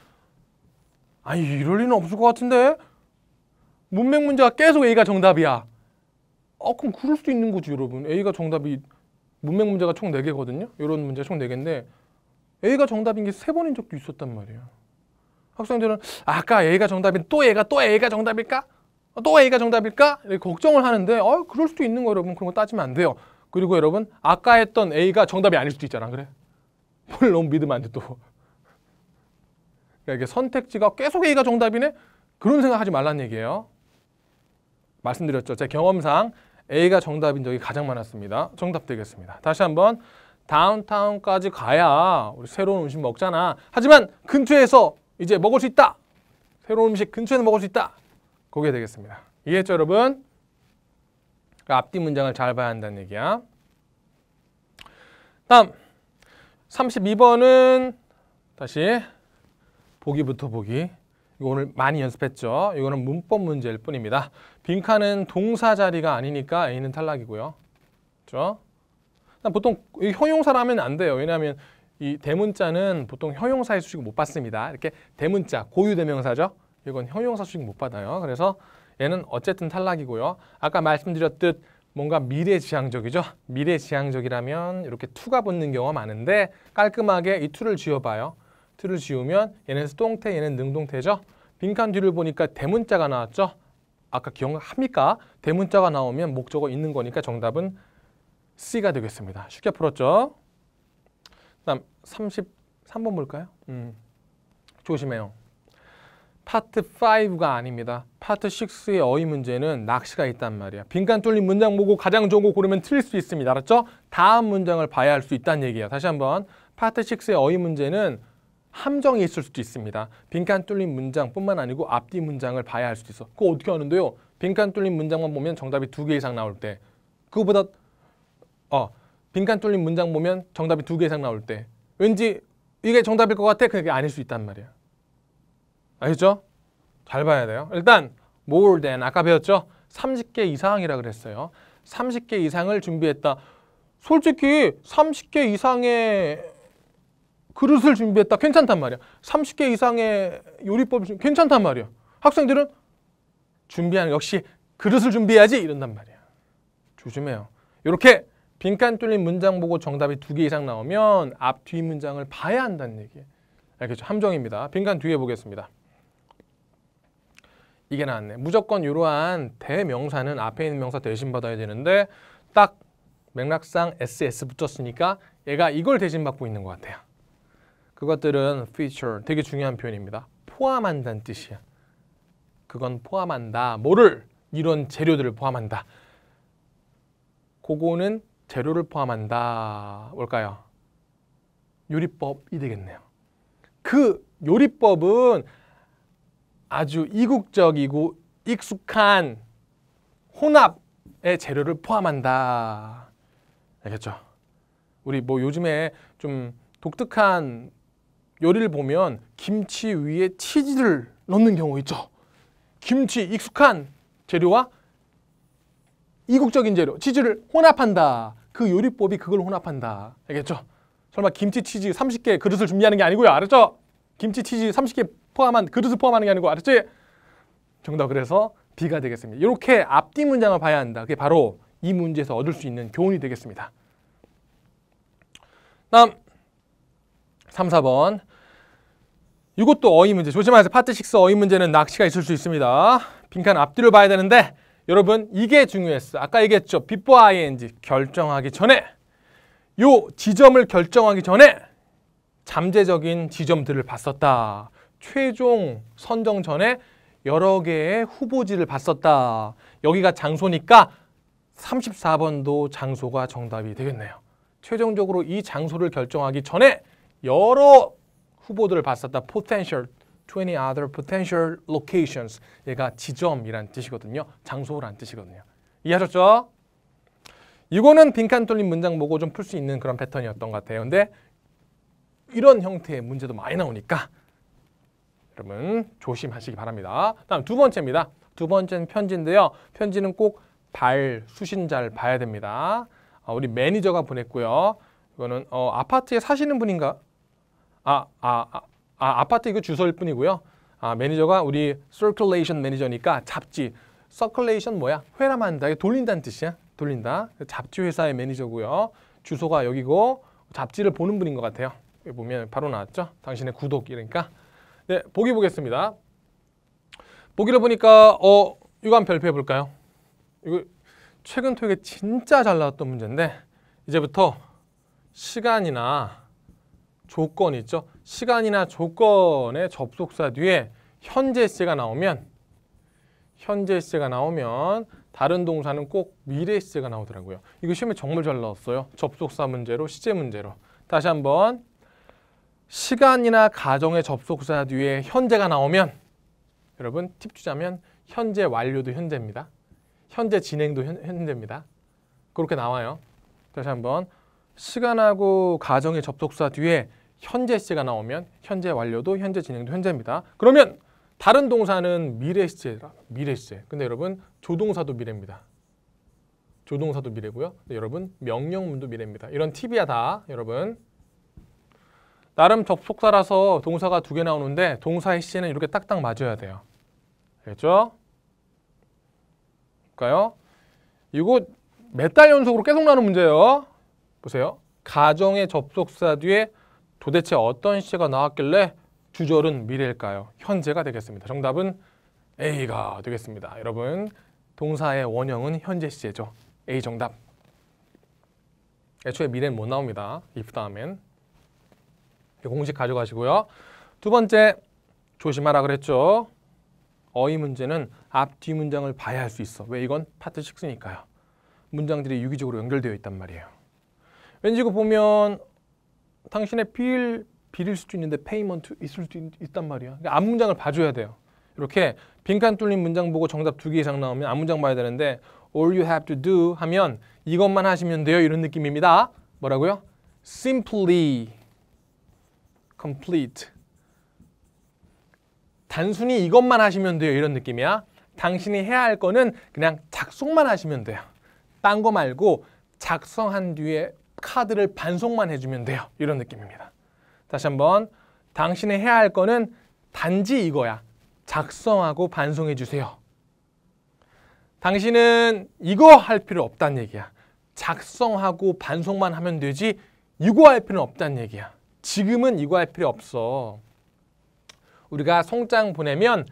아니 이럴 리는 없을 것 같은데? 문맥 문제가 계속 A가 정답이야. 아 그럼 그럴 수도 있는 거지 여러분. A가 정답이 문맥 네 문제가 총 4개거든요. 이런 문제 총 4개인데 A가 정답인 게 3번인 적도 있었단 말이야 학생들은 아까 A가 정답인 또 A가 또 A가 정답일까? 또 A가 정답일까? 걱정을 하는데 어, 그럴 수도 있는 거예요 여러분. 그런 거 따지면 안 돼요. 그리고 여러분 아까 했던 A가 정답이 아닐 수도 있잖아. 그래? 뭘너 믿으면 안 돼 또. 그러니까 이게 선택지가 계속 A가 정답이네? 그런 생각하지 말란 얘기예요. 말씀드렸죠. 제 경험상 A가 정답인 적이 가장 많았습니다. 정답 되겠습니다. 다시 한번 다운타운까지 가야 우리 새로운 음식 먹잖아. 하지만 근처에서 이제 먹을 수 있다. 새로운 음식 근처에서 먹을 수 있다. 거기에 되겠습니다. 이해했죠 여러분? 그러니까 앞뒤 문장을 잘 봐야 한다는 얘기야. 다음 32번은 다시 보기부터 보기. 이거 오늘 많이 연습했죠. 이거는 문법 문제일 뿐입니다. 빈칸은 동사 자리가 아니니까 A는 탈락이고요. 그렇죠? 보통 형용사라면 안 돼요. 왜냐하면 이 대문자는 보통 형용사의 수식을 못 받습니다. 이렇게 대문자, 고유대명사죠. 이건 형용사 수식 못 받아요. 그래서 얘는 어쨌든 탈락이고요. 아까 말씀드렸듯 뭔가 미래지향적이죠. 미래지향적이라면 이렇게 투가 붙는 경우가 많은데 깔끔하게 이 투를 지어봐요. 투를 지우면 얘는 수동태, 얘는 능동태죠. 빈칸 뒤를 보니까 대문자가 나왔죠. 아까 기억합니까? 대문자가 나오면 목적어 있는 거니까 정답은 C가 되겠습니다. 쉽게 풀었죠? 그 다음 33번 볼까요? 음. 조심해요. 파트 5가 아닙니다. 파트 6의 어휘 문제는 낚시가 있단 말이야. 빈칸 뚫린 문장 보고 가장 좋은 거 고르면 틀릴 수 있습니다. 알았죠? 다음 문장을 봐야 할 수 있다는 얘기예요. 다시 한번 파트 6의 어휘 문제는 함정이 있을 수도 있습니다. 빈칸 뚫린 문장뿐만 아니고 앞뒤 문장을 봐야 할 수도 있어. 그거 어떻게 하는데요? 빈칸 뚫린 문장만 보면 정답이 두 개 이상 나올 때 그거보다 어 빈칸 뚫린 문장 보면 정답이 두 개 이상 나올 때 왠지 이게 정답일 것 같아? 그게 아닐 수 있단 말이야. 알겠죠? 잘 봐야 돼요. 일단 more than 아까 배웠죠? 30개 이상이라 그랬어요. 30개 이상을 준비했다. 솔직히 30개 이상의 그릇을 준비했다. 괜찮단 말이야. 30개 이상의 요리법 괜찮단 말이야. 학생들은 준비하는 역시 그릇을 준비해야지 이런단 말이야. 조심해요. 이렇게 빈칸 뚫린 문장 보고 정답이 두 개 이상 나오면 앞뒤 문장을 봐야 한다는 얘기 알겠죠? 함정입니다. 빈칸 뒤에 보겠습니다. 이게 나왔네. 무조건 이러한 대명사는 앞에 있는 명사 대신 받아야 되는데 딱 맥락상 SS 붙였으니까 얘가 이걸 대신 받고 있는 것 같아요. 그것들은 feature, 되게 중요한 표현입니다. 포함한다는 뜻이야. 그건 포함한다. 뭐를? 이런 재료들을 포함한다. 그거는 재료를 포함한다. 뭘까요? 요리법이 되겠네요. 그 요리법은 아주 이국적이고 익숙한 혼합의 재료를 포함한다. 알겠죠? 우리 뭐 요즘에 좀 독특한 요리를 보면 김치 위에 치즈를 넣는 경우 있죠. 김치 익숙한 재료와 이국적인 재료, 치즈를 혼합한다. 그 요리법이 그걸 혼합한다. 알겠죠? 설마 김치 치즈 30개 그릇을 준비하는 게 아니고요. 알았죠? 김치 치즈 30개 포함한 그릇을 포함하는 게 아니고 알았지? 정답 그래서 B가 되겠습니다. 이렇게 앞뒤 문장을 봐야 한다. 그게 바로 이 문제에서 얻을 수 있는 교훈이 되겠습니다. 다음 3, 4번 이것도 어휘 문제 조심하세요. 파트 6 어휘 문제는 낚시가 있을 수 있습니다. 빈칸 앞뒤를 봐야 되는데 여러분 이게 중요했어. 아까 얘기했죠. before ing 결정하기 전에 요 지점을 결정하기 전에 잠재적인 지점들을 봤었다. 최종 선정 전에 여러 개의 후보지를 봤었다. 여기가 장소니까 34번도 장소가 정답이 되겠네요. 최종적으로 이 장소를 결정하기 전에 여러 후보들을 봤었다. potential 20 other potential locations. 얘가 지점이란 뜻이거든요. 장소란 뜻이거든요. 이해하셨죠? 이거는 빈칸 뚫린 문장 보고 좀 풀 수 있는 그런 패턴이었던 것 같아요. 근데 이런 형태의 문제도 많이 나오니까 여러분 조심하시기 바랍니다. 다음 두 번째입니다. 두 번째는 편지인데요. 편지는 꼭 발 수신자를 봐야 됩니다. 아, 우리 매니저가 보냈고요. 이거는 어, 아파트에 사시는 분인가? 아, 아, 아, 아 아파트 이거 주소일 뿐이고요. 아, 매니저가 우리 circulation 매니저니까 잡지. circulation 뭐야? 회람한다. 돌린다는 뜻이야. 돌린다. 잡지 회사의 매니저고요. 주소가 여기고 잡지를 보는 분인 것 같아요. 보면 바로 나왔죠? 당신의 구독 이러니까 네, 보기 보겠습니다. 보기를 보니까 어 이거 한 별표해 볼까요? 이거 최근 토익에 진짜 잘 나왔던 문제인데 이제부터 시간이나 조건 이 있죠? 시간이나 조건의 접속사 뒤에 현재 시제가 나오면 현재 시제가 나오면 다른 동사는 꼭 미래 시제가 나오더라고요. 이거 시험에 정말 잘 나왔어요. 접속사 문제로 시제 문제로. 다시 한번 시간이나 가정의 접속사 뒤에 현재가 나오면 여러분 팁 주자면 현재 완료도 현재입니다. 현재 진행도 현, 현재입니다. 그렇게 나와요. 다시 한번 시간하고 가정의 접속사 뒤에 현재 시제가 나오면 현재 완료도 현재 진행도 현재입니다. 그러면 다른 동사는 미래 시제라 미래 시제. 근데 여러분 조동사도 미래입니다. 조동사도 미래고요. 여러분 명령문도 미래입니다. 이런 팁이야 다 여러분. 나름 접속사라서 동사가 두 개 나오는데 동사의 시제는 이렇게 딱딱 맞아야 돼요. 알겠죠? 볼까요? 이거 몇달 연속으로 계속 나오는 문제예요. 보세요. 가정의 접속사 뒤에 도대체 어떤 시제가 나왔길래 주절은 미래일까요? 현재가 되겠습니다. 정답은 A가 되겠습니다. 여러분 동사의 원형은 현재 시제죠. A 정답. 애초에 미래는 못 나옵니다. if 다음엔. 공식 가져가시고요. 두 번째, 조심하라 그랬죠. 어휘 문제는 앞, 뒤 문장을 봐야 할 수 있어. 왜? 이건 파트 6니까요. 문장들이 유기적으로 연결되어 있단 말이에요. 왠지 이거 그 보면 당신의 필, 빌 비일 수도 있는데 페이먼트 있을 수도 있, 단 말이야. 그러니까 앞 문장을 봐줘야 돼요. 이렇게 빈칸 뚫린 문장 보고 정답 두 개 이상 나오면 앞 문장 봐야 되는데 all you have to do 하면 이것만 하시면 돼요. 이런 느낌입니다. 뭐라고요? simply complete. 단순히 이것만 하시면 돼요. 이런 느낌이야. 당신이 해야 할 거는 그냥 작성만 하시면 돼요. 딴 거 말고 작성한 뒤에 카드를 반송만 해주면 돼요. 이런 느낌입니다. 다시 한번 당신이 해야 할 거는 단지 이거야. 작성하고 반송해 주세요. 당신은 이거 할 필요 없다는 얘기야. 작성하고 반송만 하면 되지 이거 할 필요는 없다는 얘기야. 지금은 이거 할 필요 없어. 우리가 송장 보내면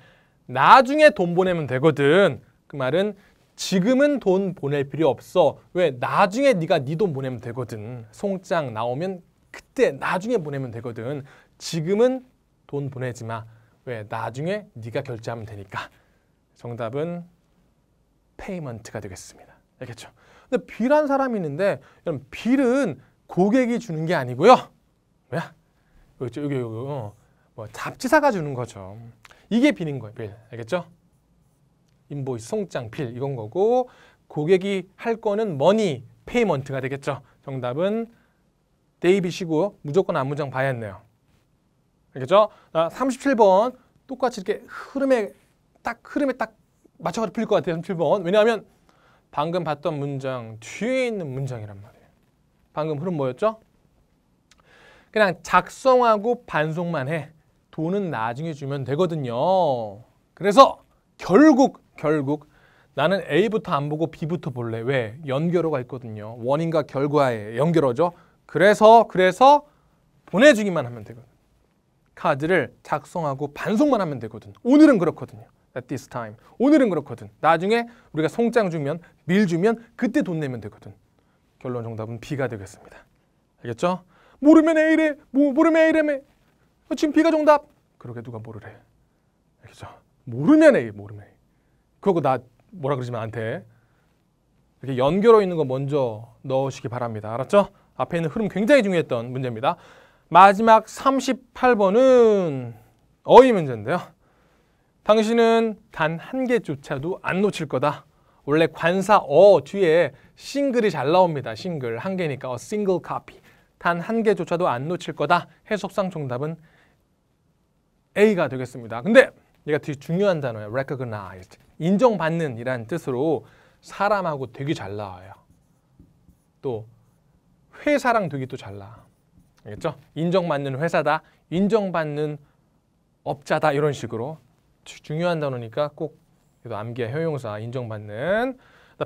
나중에 돈 보내면 되거든. 그 말은 지금은 돈 보낼 필요 없어. 왜? 나중에 네가 네 돈 보내면 되거든. 송장 나오면 그때 나중에 보내면 되거든. 지금은 돈 보내지 마. 왜? 나중에 네가 결제하면 되니까. 정답은 페이먼트가 되겠습니다. 알겠죠? 근데 빌한 사람이 있는데 여러 빌은 고객이 주는 게 아니고요. 뭐야? 여기, 그렇죠. 여기, 여기, 어. 뭐 잡지 사가주는 거죠. 이게 빌인 거예요, 빌. 알겠죠? 인보이스, 송장, 빌 이건 거고 고객이 할 거는 머니, 페이먼트가 되겠죠. 정답은 데이비시고 무조건 안무장 봐야 했네요. 알겠죠? 아, 37번 똑같이 이렇게 흐름에 딱 흐름에 딱 맞춰가지고 풀릴 것 같아요. 37번. 왜냐하면 방금 봤던 문장 뒤에 있는 문장이란 말이에요. 방금 흐름 뭐였죠? 그냥 작성하고 반송만 해. 돈은 나중에 주면 되거든요. 그래서 결국 결국 나는 A부터 안 보고 B부터 볼래. 왜? 연결어가 있거든요. 원인과 결과에 연결어죠. 그래서 그래서 보내주기만 하면 되거든. 카드를 작성하고 반송만 하면 되거든. 오늘은 그렇거든요. At this time. 오늘은 그렇거든. 나중에 우리가 송장 주면 밀 주면 그때 돈 내면 되거든. 결론 정답은 B가 되겠습니다. 알겠죠? 모르면 A 이래. 뭐 모르면 A 이래매. 어, 지금 B가 정답. 그러게 누가 모르래. 알겠죠? 모르면 A, 모르면 A. 그러고 나 뭐라 그러지 나한테. 이렇게 연결어 있는 거 먼저 넣으시기 바랍니다. 알았죠? 앞에 있는 흐름 굉장히 중요했던 문제입니다. 마지막 38번은 어휘 문제인데요. 당신은 단 한 개조차도 안 놓칠 거다. 원래 관사 어 뒤에 싱글이 잘 나옵니다. 싱글 한 개니까 어, 싱글 카피. 단한 개조차도 안 놓칠 거다. 해석상 정답은 A가 되겠습니다. 근데 얘가 되게 중요한 단어예요. recognized. 인정받는 이란 뜻으로 사람하고 되게 잘 나와요. 또 회사랑 되게 또 잘나 알겠죠? 인정받는 회사다. 인정받는 업자다. 이런 식으로 중요한 단어니까 꼭 그래도 암기의 효용사 인정받는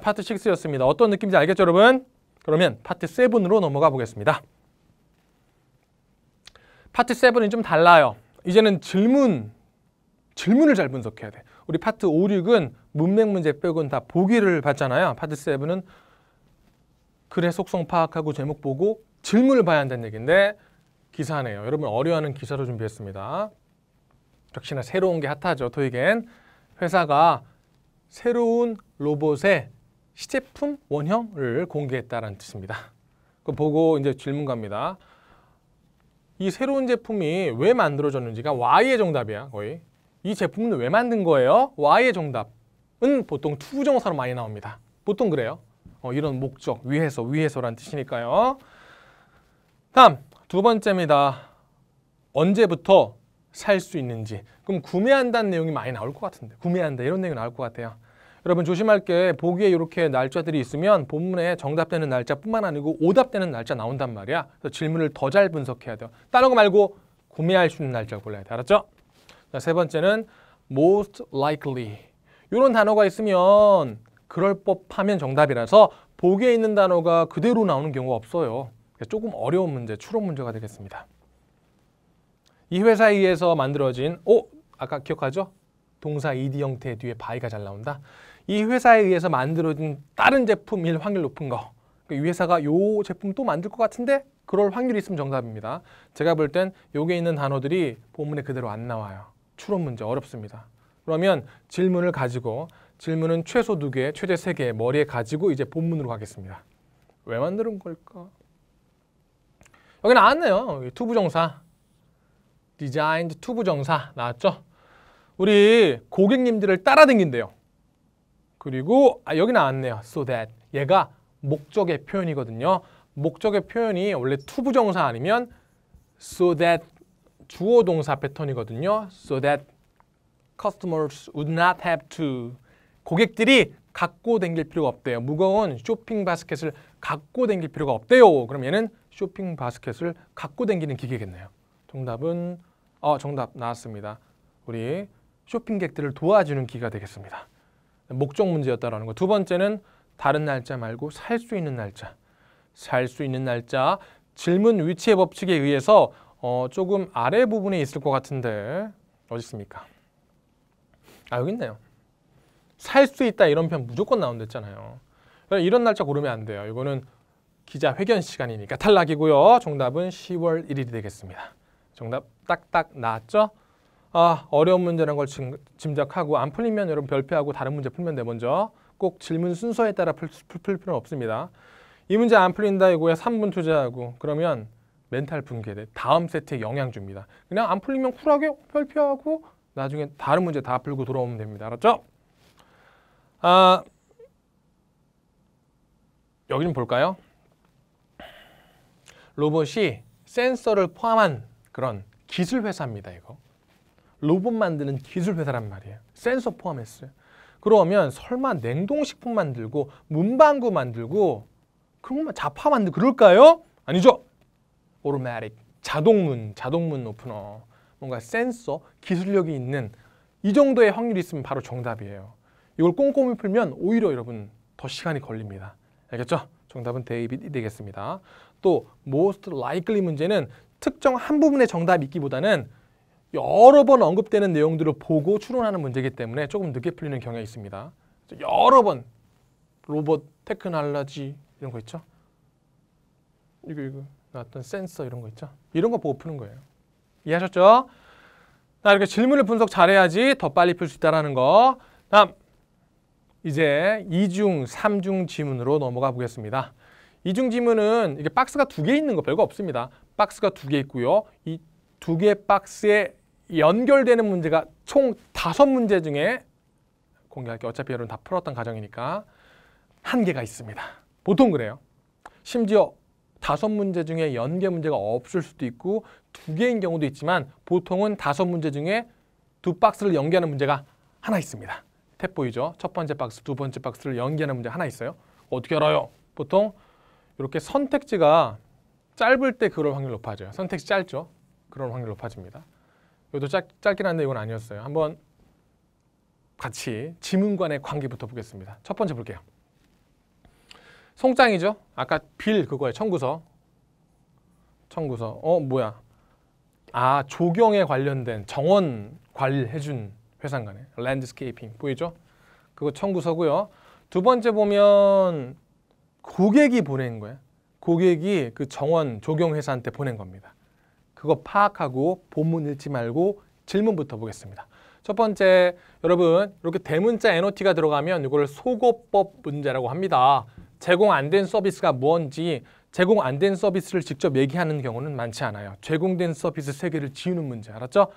파트 6였습니다. 어떤 느낌인지 알겠죠, 여러분? 그러면 파트 7으로 넘어가 보겠습니다. 파트 7은 좀 달라요. 이제는 질문, 질문을 잘 분석해야 돼. 우리 파트 5, 6은 문맥 문제 빼고는 다 보기를 봤잖아요. 파트 7은 글의 속성 파악하고 제목 보고 질문을 봐야 한다는 얘기인데 기사네요. 여러분 어려워하는 기사로 준비했습니다. 역시나 새로운 게 핫하죠. 토익엔 회사가 새로운 로봇의 시제품 원형을 공개했다는 뜻입니다. 그 보고 이제 질문 갑니다. 이 새로운 제품이 왜 만들어졌는지가 Y의 정답이야 거의 이 제품은 왜 만든 거예요? Y의 정답은 보통 투부정사로 많이 나옵니다 보통 그래요 어, 이런 목적, 위해서, 위해서란 뜻이니까요 다음, 두 번째입니다 언제부터 살 수 있는지 그럼 구매한다는 내용이 많이 나올 것 같은데 구매한다 이런 내용이 나올 것 같아요 여러분 조심할 게 보기에 이렇게 날짜들이 있으면 본문에 정답되는 날짜뿐만 아니고 오답되는 날짜 나온단 말이야. 그래서 질문을 더 잘 분석해야 돼요. 다른 거 말고 구매할 수 있는 날짜 골라야 돼. 알았죠? 자, 세 번째는 most likely. 이런 단어가 있으면 그럴 법하면 정답이라서 보기에 있는 단어가 그대로 나오는 경우가 없어요. 그러니까 조금 어려운 문제, 추론 문제가 되겠습니다. 이 회사에 의해서 만들어진 오! 아까 기억하죠? 동사 ed 형태 뒤에 바이가 잘 나온다. 이 회사에 의해서 만들어진 다른 제품일 확률 높은 거. 그러니까 이 회사가 요 제품 또 만들 것 같은데 그럴 확률이 있으면 정답입니다. 제가 볼 땐 요게 있는 단어들이 본문에 그대로 안 나와요. 추론 문제 어렵습니다. 그러면 질문을 가지고 질문은 최소 두개 최대 세개 머리에 가지고 이제 본문으로 가겠습니다. 왜 만드는 걸까? 여기 나왔네요. 투부정사. 디자인드 투부정사 나왔죠? 우리 고객님들을 따라댕긴대요. 그리고 아, 여기 나왔네요. so that 얘가 목적의 표현이거든요. 목적의 표현이 원래 투 부정사 아니면 so that 주어 동사 패턴이거든요. so that customers would not have to 고객들이 갖고 댕길 필요가 없대요. 무거운 쇼핑 바스켓을 갖고 댕길 필요가 없대요. 그럼 얘는 쇼핑 바스켓을 갖고 댕기는 기계겠네요. 정답은 어 정답 나왔습니다. 우리 쇼핑객들을 도와주는 기가 되겠습니다. 목적 문제였다라는 거. 두 번째는 다른 날짜 말고 살 수 있는 날짜. 살 수 있는 날짜 질문 위치의 법칙에 의해서 어, 조금 아래 부분에 있을 것 같은데 어디 있습니까? 아 여기 있네요. 살 수 있다 이런 편 무조건 나온댔잖아요. 그러니까 이런 날짜 고르면 안 돼요. 이거는 기자 회견 시간이니까 탈락이고요. 정답은 10월 1일이 되겠습니다. 정답 딱딱 나왔죠? 아, 어려운 문제라는걸 짐, 짐작하고 안 풀리면 여러분 별표하고 다른 문제 풀면 돼 먼저. 꼭 질문 순서에 따라 풀, 풀 필요는 없습니다. 이 문제 안 풀린다 이거에 3분 투자하고 그러면 멘탈 붕괴돼. 다음 세트에 영향 줍니다. 그냥 안 풀리면 쿨하게 별표하고 나중에 다른 문제 다 풀고 돌아오면 됩니다. 알았죠? 아, 여기 좀 볼까요? 로봇이 센서를 포함한 그런 기술회사입니다, 이거. 로봇 만드는 기술 회사란 말이에요. 센서 포함했어요. 그러면 설마 냉동식품 만들고 문방구 만들고 그런 것만 자파 만들 그럴까요? 아니죠. 오르마릭 자동문 자동문 오프너 뭔가 센서 기술력이 있는 이 정도의 확률이 있으면 바로 정답이에요. 이걸 꼼꼼히 풀면 오히려 여러분 더 시간이 걸립니다. 알겠죠? 정답은 데이빗이 되겠습니다. 또 most likely 문제는 특정 한 부분의 정답이 있기보다는 여러 번 언급되는 내용들을 보고 추론하는 문제이기 때문에 조금 늦게 풀리는 경향이 있습니다. 여러 번 로봇, 테크날라지 이런 거 있죠? 이거 이거 나왔던 센서 이런 거 있죠? 이런 거 보고 푸는 거예요. 이해하셨죠? 자, 이렇게 질문을 분석 잘해야지 더 빨리 풀 수 있다는 거. 다음 이제 2중3중 지문으로 넘어가 보겠습니다. 2중 지문은 이게 박스가 두 개 있는 거 별거 없습니다. 박스가 두 개 있고요. 이 두 개 박스에 연결되는 문제가 총 다섯 문제 중에 공개할게 요 어차피 여러분 다 풀었던 과정이니까 한 개가 있습니다. 보통 그래요. 심지어 다섯 문제 중에 연계 문제가 없을 수도 있고 두 개인 경우도 있지만 보통은 다섯 문제 중에 두 박스를 연계하는 문제가 하나 있습니다. 탭 보이죠? 첫 번째 박스, 두 번째 박스를 연계하는 문제 하나 있어요. 어떻게 알아요? 보통 이렇게 선택지가 짧을 때 그럴 확률 높아져요. 선택지 짧죠? 그런 확률 높아집니다. 이것도 짧, 짧긴 한데 이건 아니었어요. 한번 같이 지문관의 관계부터 보겠습니다. 첫 번째 볼게요. 송장이죠. 아까 빌 그거에 청구서. 청구서. 어 뭐야. 아 조경에 관련된 정원 관리해준 회상간에 랜드스케이핑 보이죠? 그거 청구서고요. 두 번째 보면 고객이 보낸 거예요. 고객이 그 정원 조경회사한테 보낸 겁니다. 그거 파악하고 본문 읽지 말고 질문부터 보겠습니다. 첫 번째, 여러분 이렇게 대문자 NOT가 들어가면 이거 소거법 문제라고 합니다. 제공 안 된 서비스가 뭔지 제공 안 된 서비스를 직접 얘기하는 경우는 많지 않아요. 제공된 서비스 세 개를 지우는 문제, 알았죠?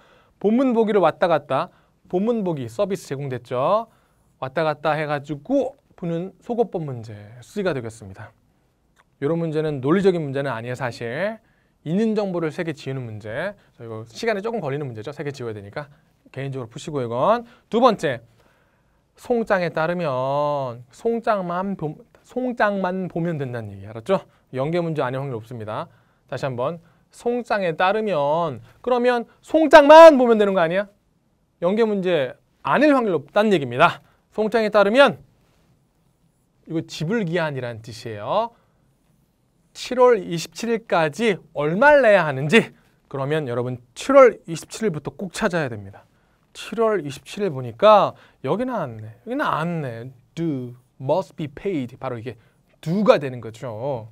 본문 보기를 왔다 갔다, 본문 보기 서비스 제공됐죠? 왔다 갔다 해가지고 푸는 소거법 문제, C가 되겠습니다. 이런 문제는 논리적인 문제는 아니에요, 사실. 있는 정보를 세개 지우는 문제. 이거 시간이 조금 걸리는 문제죠. 세개 지워야 되니까 개인적으로 푸시고 이건 두 번째 송장에 따르면 송장만 보, 송장만 보면 된다는 얘기 알았죠? 연계 문제 아닐 확률 없습니다. 다시 한번 송장에 따르면 그러면 송장만 보면 되는 거 아니야? 연계 문제 아닐 확률 없다는 얘기입니다. 송장에 따르면 이거 지불기한이라는 뜻이에요. 7월 27일까지 얼마를 내야 하는지 그러면 여러분 7월 27일부터 꼭 찾아야 됩니다. 7월 27일 보니까 여기는 안 내, 여기는 안 내. do, must be paid 바로 이게 do가 되는 거죠.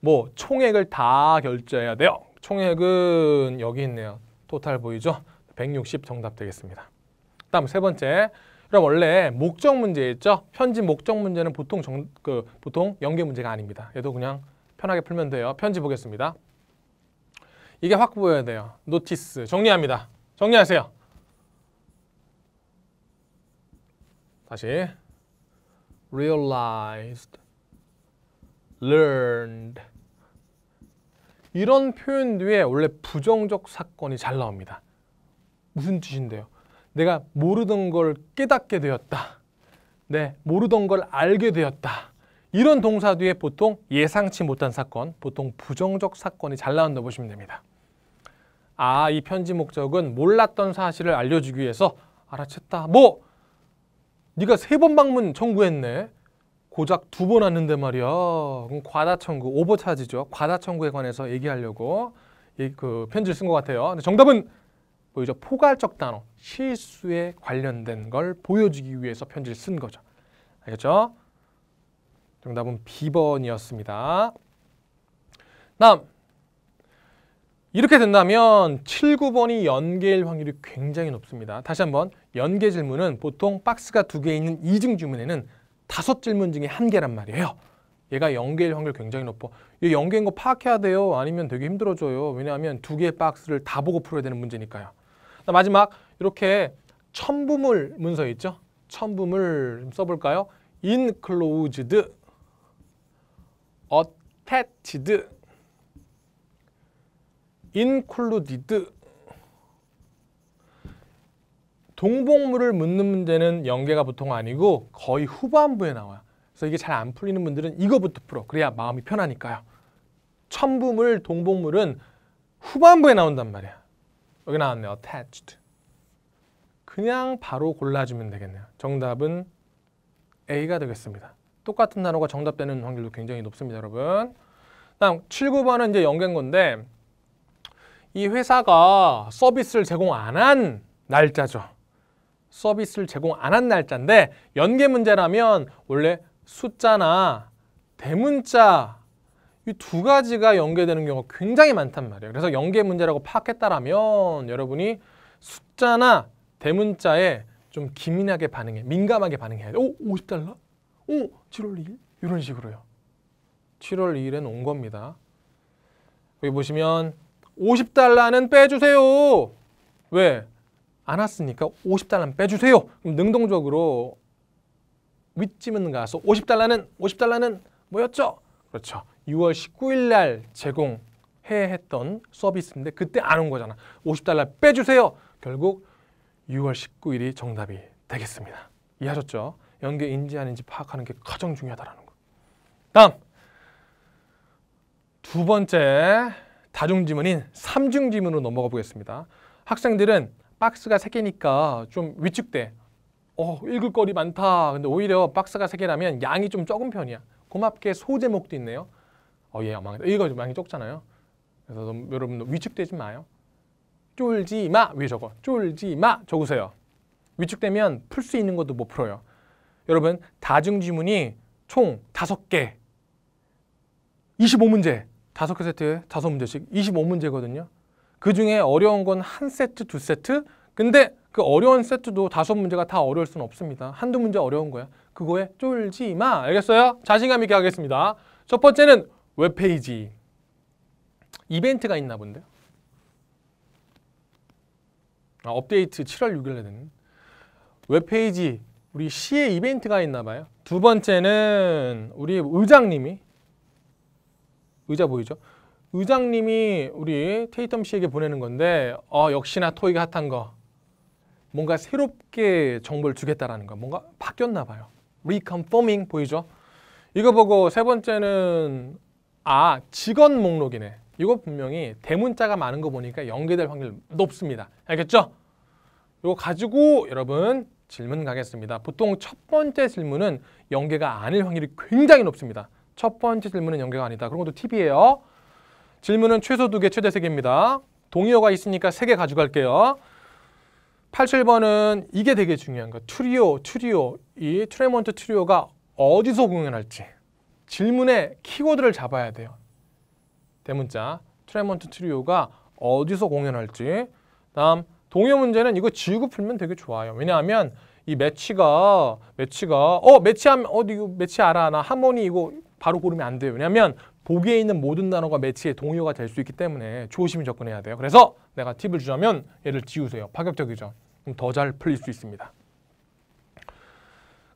뭐 총액을 다 결제해야 돼요. 총액은 여기 있네요. 토탈 보이죠? 160 정답 되겠습니다. 다음 세 번째 그럼 원래 목적 문제 있죠? 편지 목적 문제는 보통 정, 그 보통 연계 문제가 아닙니다. 얘도 그냥 편하게 풀면 돼요. 편지 보겠습니다. 이게 확 보여야 돼요. 노티스 정리합니다. 정리하세요. 다시 realized, learned 이런 표현 뒤에 원래 부정적 사건이 잘 나옵니다. 무슨 뜻인데요? 내가 모르던 걸 깨닫게 되었다. 네, 모르던 걸 알게 되었다. 이런 동사 뒤에 보통 예상치 못한 사건, 보통 부정적 사건이 잘 나온다 보시면 됩니다. 아, 이 편지 목적은 몰랐던 사실을 알려주기 위해서 알아챘다. 뭐, 네가 세 번 방문 청구했네. 고작 두 번 왔는데 말이야. 그럼 과다 청구, 오버 차지죠. 과다 청구에 관해서 얘기하려고 이 그 편지를 쓴 것 같아요. 근데 정답은 보이죠? 뭐 포괄적 단어, 실수에 관련된 걸 보여주기 위해서 편지를 쓴 거죠. 알겠죠? 정답은 B번이었습니다. 다음 이렇게 된다면 7, 9번이 연계일 확률이 굉장히 높습니다. 다시 한번 연계 질문은 보통 박스가 두 개 있는 이중 주문에는 다섯 질문 중에 한 개란 말이에요. 얘가 연계일 확률 굉장히 높고얘 연계인 거 파악해야 돼요. 아니면 되게 힘들어져요. 왜냐하면 두 개의 박스를 다 보고 풀어야 되는 문제니까요. 마지막 이렇게 첨부물 문서 있죠? 첨부물 좀 써볼까요? enclosed, attached, included 동복물을 묻는 문제는 연계가 보통 아니고 거의 후반부에 나와요. 그래서 이게 잘 안 풀리는 분들은 이거부터 풀어. 그래야 마음이 편하니까요. 첨부물, 동복물은 후반부에 나온단 말이야. 여기 나왔네요. attached. 그냥 바로 골라주면 되겠네요. 정답은 A가 되겠습니다. 똑같은 단어가 정답되는 확률도 굉장히 높습니다, 여러분. 다음 7, 9번은 이제 연계인 건데 이 회사가 서비스를 제공 안 한 날짜죠. 서비스를 제공 안 한 날짜인데 연계 문제라면 원래 숫자나 대문자 이두 가지가 연계되는 경우가 굉장히 많단 말이에요. 그래서 연계 문제라고 파악했다라면 여러분이 숫자나 대문자에 좀 기민하게 반응해, 민감하게 반응해야 돼. 오, 50달러? 오, 7월 2일? 이런 식으로요. 7월 2일엔 온 겁니다. 여기 보시면 50달러는 빼주세요. 왜? 안 왔으니까 50달러는 빼주세요. 그럼 능동적으로 윗집은 가서 50달러는 50달러는 뭐였죠? 그렇죠. 6월 19일 날 제공해 했던 서비스인데 그때 안 온 거잖아. 50달러 빼주세요. 결국 6월 19일이 정답이 되겠습니다. 이해하셨죠? 연계 인지 아닌지 파악하는 게 가장 중요하다는 거. 다음! 두 번째 다중지문인 삼중지문으로 넘어가 보겠습니다. 학생들은 박스가 세개니까좀 위축돼. 어, 읽을 거리 많다. 근데 오히려 박스가 세개라면 양이 좀 적은 편이야. 고맙게 소제목도 있네요. 어, 얘 망했다. 이거 좀 많이 좁잖아요. 그래서 여러분 위축되지 마요. 쫄지 마! 위에 적어. 쫄지 마! 적으세요. 위축되면 풀 수 있는 것도 못 풀어요. 여러분 다중지문이 총 다섯 개 25문제, 5개 세트에 다 문제씩 25문제거든요. 그중에 어려운 건 한 세트, 두 세트 근데 그 어려운 세트도 다섯 문제가 다 어려울 수는 없습니다. 한두 문제 어려운 거야. 그거에 쫄지 마. 알겠어요? 자신감 있게 하겠습니다. 첫 번째는 웹페이지 이벤트가 있나 본데 아, 업데이트 7월 6일에 되 웹페이지 우리 시의 이벤트가 있나 봐요 두 번째는 우리 의장님이 의자 보이죠? 의장님이 우리 테이텀 씨에게 보내는 건데 어, 역시나 토익 핫한 거 뭔가 새롭게 정보를 주겠다라는 거 뭔가 바뀌었나 봐요 리컴포밍 보이죠? 이거 보고 세 번째는 아, 직원 목록이네. 이거 분명히 대문자가 많은 거 보니까 연계될 확률 높습니다. 알겠죠? 이거 가지고 여러분 질문 가겠습니다. 보통 첫 번째 질문은 연계가 아닐 확률이 굉장히 높습니다. 첫 번째 질문은 연계가 아니다. 그런 것도 팁이에요. 질문은 최소 두개 최대 세개입니다 동의어가 있으니까 세 개 가져갈게요. 87번은 이게 되게 중요한 거. 트리오, 트리오. 이 트레몬트 트리오가 어디서 공연할지. 질문의 키워드를 잡아야 돼요. 대문자 트레먼트 트리오가 어디서 공연할지 다음 동요 문제는 이거 지우고 풀면 되게 좋아요. 왜냐하면 이 매치가 매치가 어 매치하면 어디 매치 알아 나 하모니 이거 바로 고르면 안 돼요. 왜냐하면 보기에 있는 모든 단어가 매치의 동요가 될 수 있기 때문에 조심히 접근해야 돼요. 그래서 내가 팁을 주자면 얘를 지우세요. 파격적이죠. 그럼 더 잘 풀릴 수 있습니다.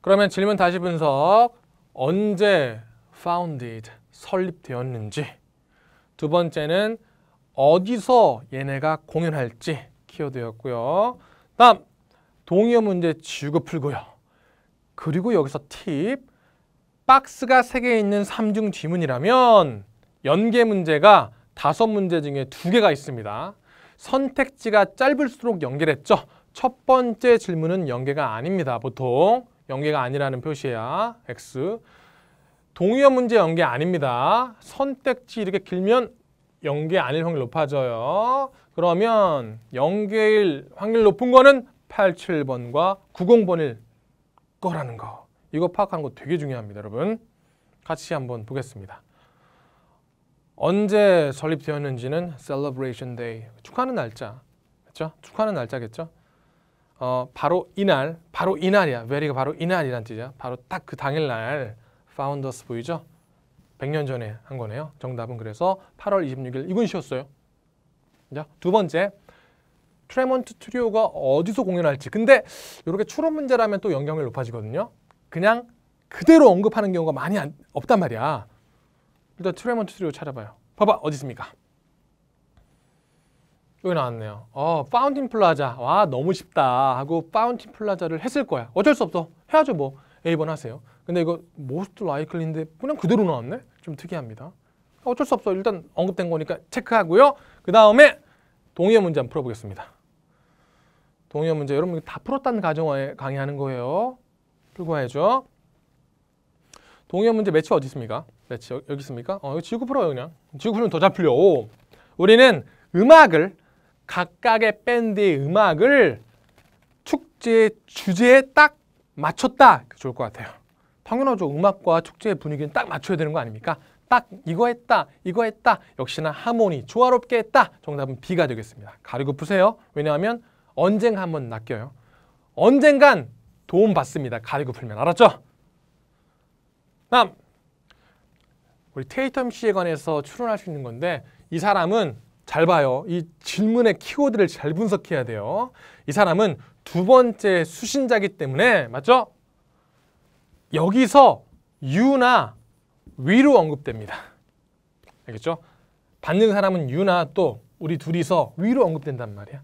그러면 질문 다시 분석 언제 founded, 설립되었는지 두 번째는 어디서 얘네가 공연할지 키워드였고요. 다음, 동의어 문제 지우고 풀고요. 그리고 여기서 팁, 박스가 세 개 있는 삼중 지문이라면 연계 문제가 다섯 문제 중에 두개가 있습니다. 선택지가 짧을수록 연계됐죠. 첫 번째 질문은 연계가 아닙니다. 보통 연계가 아니라는 표시야. X. 동의어 문제 연계 아닙니다. 선택지 이렇게 길면 연계 아닐 확률 높아져요. 그러면 연계일 확률 높은 거는 87번과 90번일 거라는 거. 이거 파악하는 거 되게 중요합니다, 여러분. 같이 한번 보겠습니다. 언제 설립되었는지는 Celebration Day, 축하하는 날짜, 그렇죠? 축하하는 날짜겠죠? 어, 바로 이날, 바로 이날이야. v e 가 바로 이날이란 뜻이야. 바로 딱 그 당일날 파운더스 보이죠? 100년 전에 한 거네요. 정답은 그래서 8월 26일 이건 쉬웠어요. 자, 두 번째 트레먼트 트리오가 어디서 공연할지 근데 이렇게 추론 문제라면 또 영향률 높아지거든요. 그냥 그대로 언급하는 경우가 많이 안, 없단 말이야. 일단 트레먼트 트리오 찾아봐요. 봐봐 어디 있습니까? 여기 나왔네요. 어, 파운틴 플라자. 와, 너무 쉽다 하고 파운틴 플라자를 했을 거야. 어쩔 수 없어. 해야죠 뭐. A번 하세요. 근데 이거 most likely인데 그냥 그대로 나왔네? 좀 특이합니다. 어쩔 수 없어. 일단 언급된 거니까 체크하고요. 그 다음에 동의어 문제 한번 풀어보겠습니다. 동의어 문제 여러분 다 풀었다는 가정화에 강의하는 거예요. 풀고 와야죠. 동의어 문제 매치 어디 있습니까? 매치 여기 있습니까? 어, 이거 지구 풀어요 그냥. 지구 풀면 더 잘 풀려. 우리는 음악을 각각의 밴드의 음악을 축제 주제에 딱 맞췄다. 좋을 것 같아요. 당연하죠. 음악과 축제의 분위기는 딱 맞춰야 되는 거 아닙니까? 딱 이거 했다, 이거 했다. 역시나 하모니, 조화롭게 했다. 정답은 B가 되겠습니다. 가리고 푸세요. 왜냐하면 언젠가 한번 낚여요. 언젠간 도움 받습니다. 가리고 풀면 알았죠? 다음 우리 테이텀 씨에 관해서 추론할 수 있는 건데 이 사람은 잘 봐요. 이 질문의 키워드를 잘 분석해야 돼요. 이 사람은 두 번째 수신자기 때문에 맞죠? 여기서 유나 위로 언급됩니다. 알겠죠? 받는 사람은 유나 또 우리 둘이서 위로 언급된단 말이야.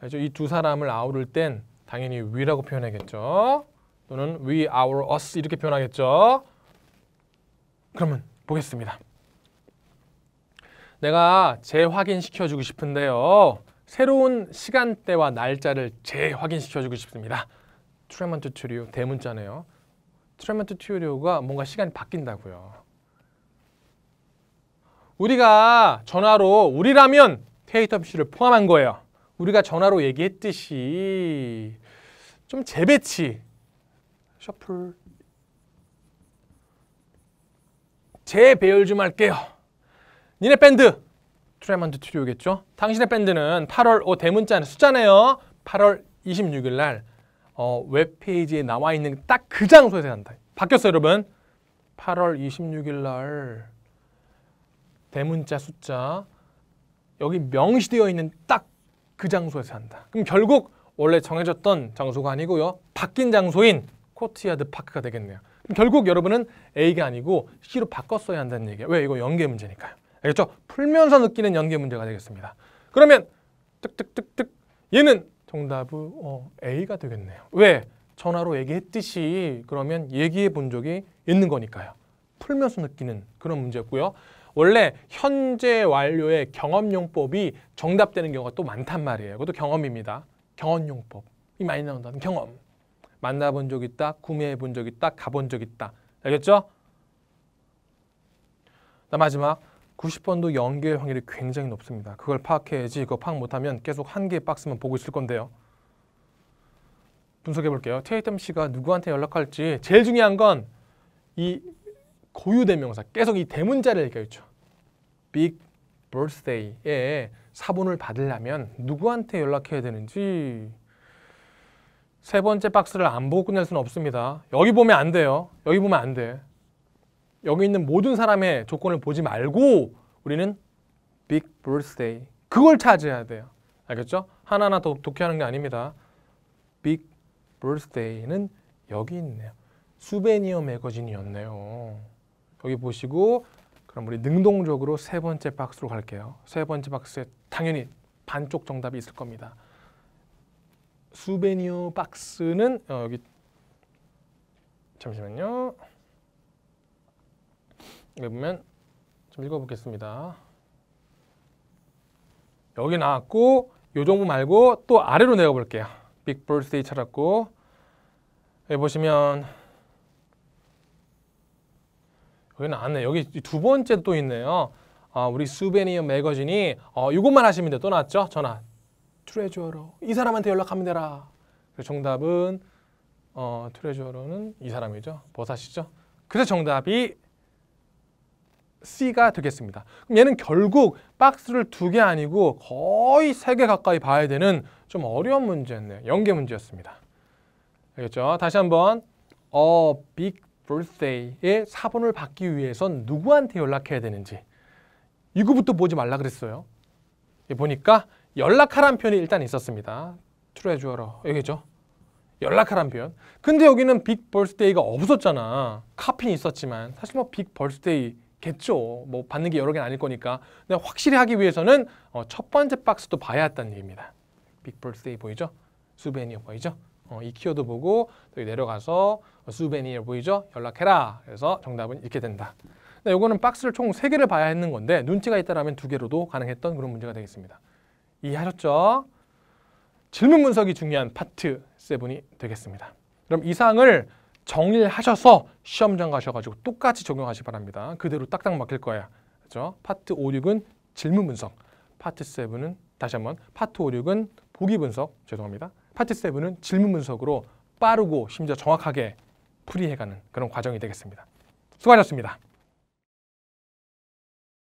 알죠? 이 두 사람을 아우를 땐 당연히 위라고 표현하겠죠. 또는 we, our, us 이렇게 표현하겠죠. 그러면 보겠습니다. 내가 재확인시켜주고 싶은데요. 새로운 시간대와 날짜를 재확인시켜주고 싶습니다. 트레먼트 튜리오 대문자네요. 트레먼트 튜리오가 뭔가 시간이 바뀐다고요. 우리가 전화로 우리라면 KWC를 포함한 거예요. 우리가 전화로 얘기했듯이 좀 재배치 셔플 재배열 좀 할게요. 니네 밴드 트레먼트 튜리오겠죠? 당신의 밴드는 8월 5 대문자는 숫자네요. 8월 26일 날 어, 웹페이지에 나와 있는 딱 그 장소에서 한다. 바뀌었어요, 여러분. 8월 26일 날 대문자 숫자 여기 명시되어 있는 딱 그 장소에서 한다. 그럼 결국 원래 정해졌던 장소가 아니고요. 바뀐 장소인 코트야드 파크가 되겠네요. 결국 여러분은 A가 아니고 C로 바꿨어야 한다는 얘기예요. 왜? 이거 연계 문제니까요. 알겠죠? 풀면서 느끼는 연계 문제가 되겠습니다. 그러면 뜩뜩뜩뜩 얘는 정답은 어, A가 되겠네요. 왜? 전화로 얘기했듯이 그러면 얘기해 본 적이 있는 거니까요. 풀면서 느끼는 그런 문제였고요. 원래 현재 완료의 경험용법이 정답되는 경우가 또 많단 말이에요. 그것도 경험입니다. 경험용법이 많이 나온다는 경험. 만나본 적 있다, 구매해 본 적 있다, 가본 적 있다. 알겠죠? 마지막 90번도 연계 확률이 굉장히 높습니다. 그걸 파악해야지 그거 파악 못하면 계속 한 개의 박스만 보고 있을 건데요. 분석해 볼게요. 테이텀 씨가 누구한테 연락할지 제일 중요한 건 이 고유 대명사, 계속 이 대문자를 얘기했죠. Big Birthday에 사본을 받으려면 누구한테 연락해야 되는지 세 번째 박스를 안 보고 끝낼 수는 없습니다. 여기 보면 안 돼요. 여기 보면 안 돼. 여기 있는 모든 사람의 조건을 보지 말고 우리는 big birthday 그걸 찾아야 돼요. 알겠죠? 하나하나 더 독해하는 게 아닙니다. big birthday는 여기 있네요. 수베니어 매거진이었네요. 여기 보시고 그럼 우리 능동적으로 세 번째 박스로 갈게요. 세 번째 박스에 당연히 반쪽 정답이 있을 겁니다. 수베니어 박스는 어, 여기 잠시만요. 여기 보면 좀 읽어보겠습니다. 여기 나왔고 요 정도 말고 또 아래로 내려 볼게요. 빅볼스데 찾았고 여기 보시면 여기 나왔네. 여기 두 번째 또 있네요. 아, 어, 우리 수베니어 매거진이 어, 이것만 하시면 돼. 또 나왔죠? 전화. 트레저러. 이 사람한테 연락하면 되라. 그 정답은 어, 트레저러는 이 사람이죠. 버사시죠. 뭐 그래서 정답이 C가 되겠습니다. 그럼 얘는 결국 박스를 두 개 아니고 거의 세 개 가까이 봐야 되는 좀 어려운 문제였네요. 연계 문제였습니다. 알겠죠? 다시 한번 A Big Birthday의 4번을 받기 위해선 누구한테 연락해야 되는지 이거부터 보지 말라 그랬어요. 보니까 연락하란 편이 일단 있었습니다. 트레주어러 여기죠? 연락하란 표현. 근데 여기는 빅 벌스데이가 없었잖아. 카핀 있었지만 사실 뭐빅 벌스데이 겠죠. 뭐 받는 게 여러 개는 아닐 거니까. 근데 확실히 하기 위해서는 어, 첫 번째 박스도 봐야 했다는 얘기입니다. 빅벌스데이 보이죠? 수베니어 보이죠? 어, 이 키워드 보고 여 내려가서 어, 수베니어 보이죠? 연락해라. 그래서 정답은 이렇게 된다. 이거는 박스를 총 세개를 봐야 했는 건데 눈치가 있다라면 두개로도 가능했던 그런 문제가 되겠습니다. 이해하셨죠? 질문 분석이 중요한 파트 세븐이 되겠습니다. 그럼 이 사항을 정리를 하셔서 시험장 가셔가지고 똑같이 적용하시 바랍니다. 그대로 딱딱 막힐 거예요. 그죠 파트 5, 6은 질문 분석, 파트 7은 다시 한번 파트 5, 6은 보기 분석, 죄송합니다. 파트 7은 질문 분석으로 빠르고 심지어 정확하게 풀이해가는 그런 과정이 되겠습니다. 수고하셨습니다.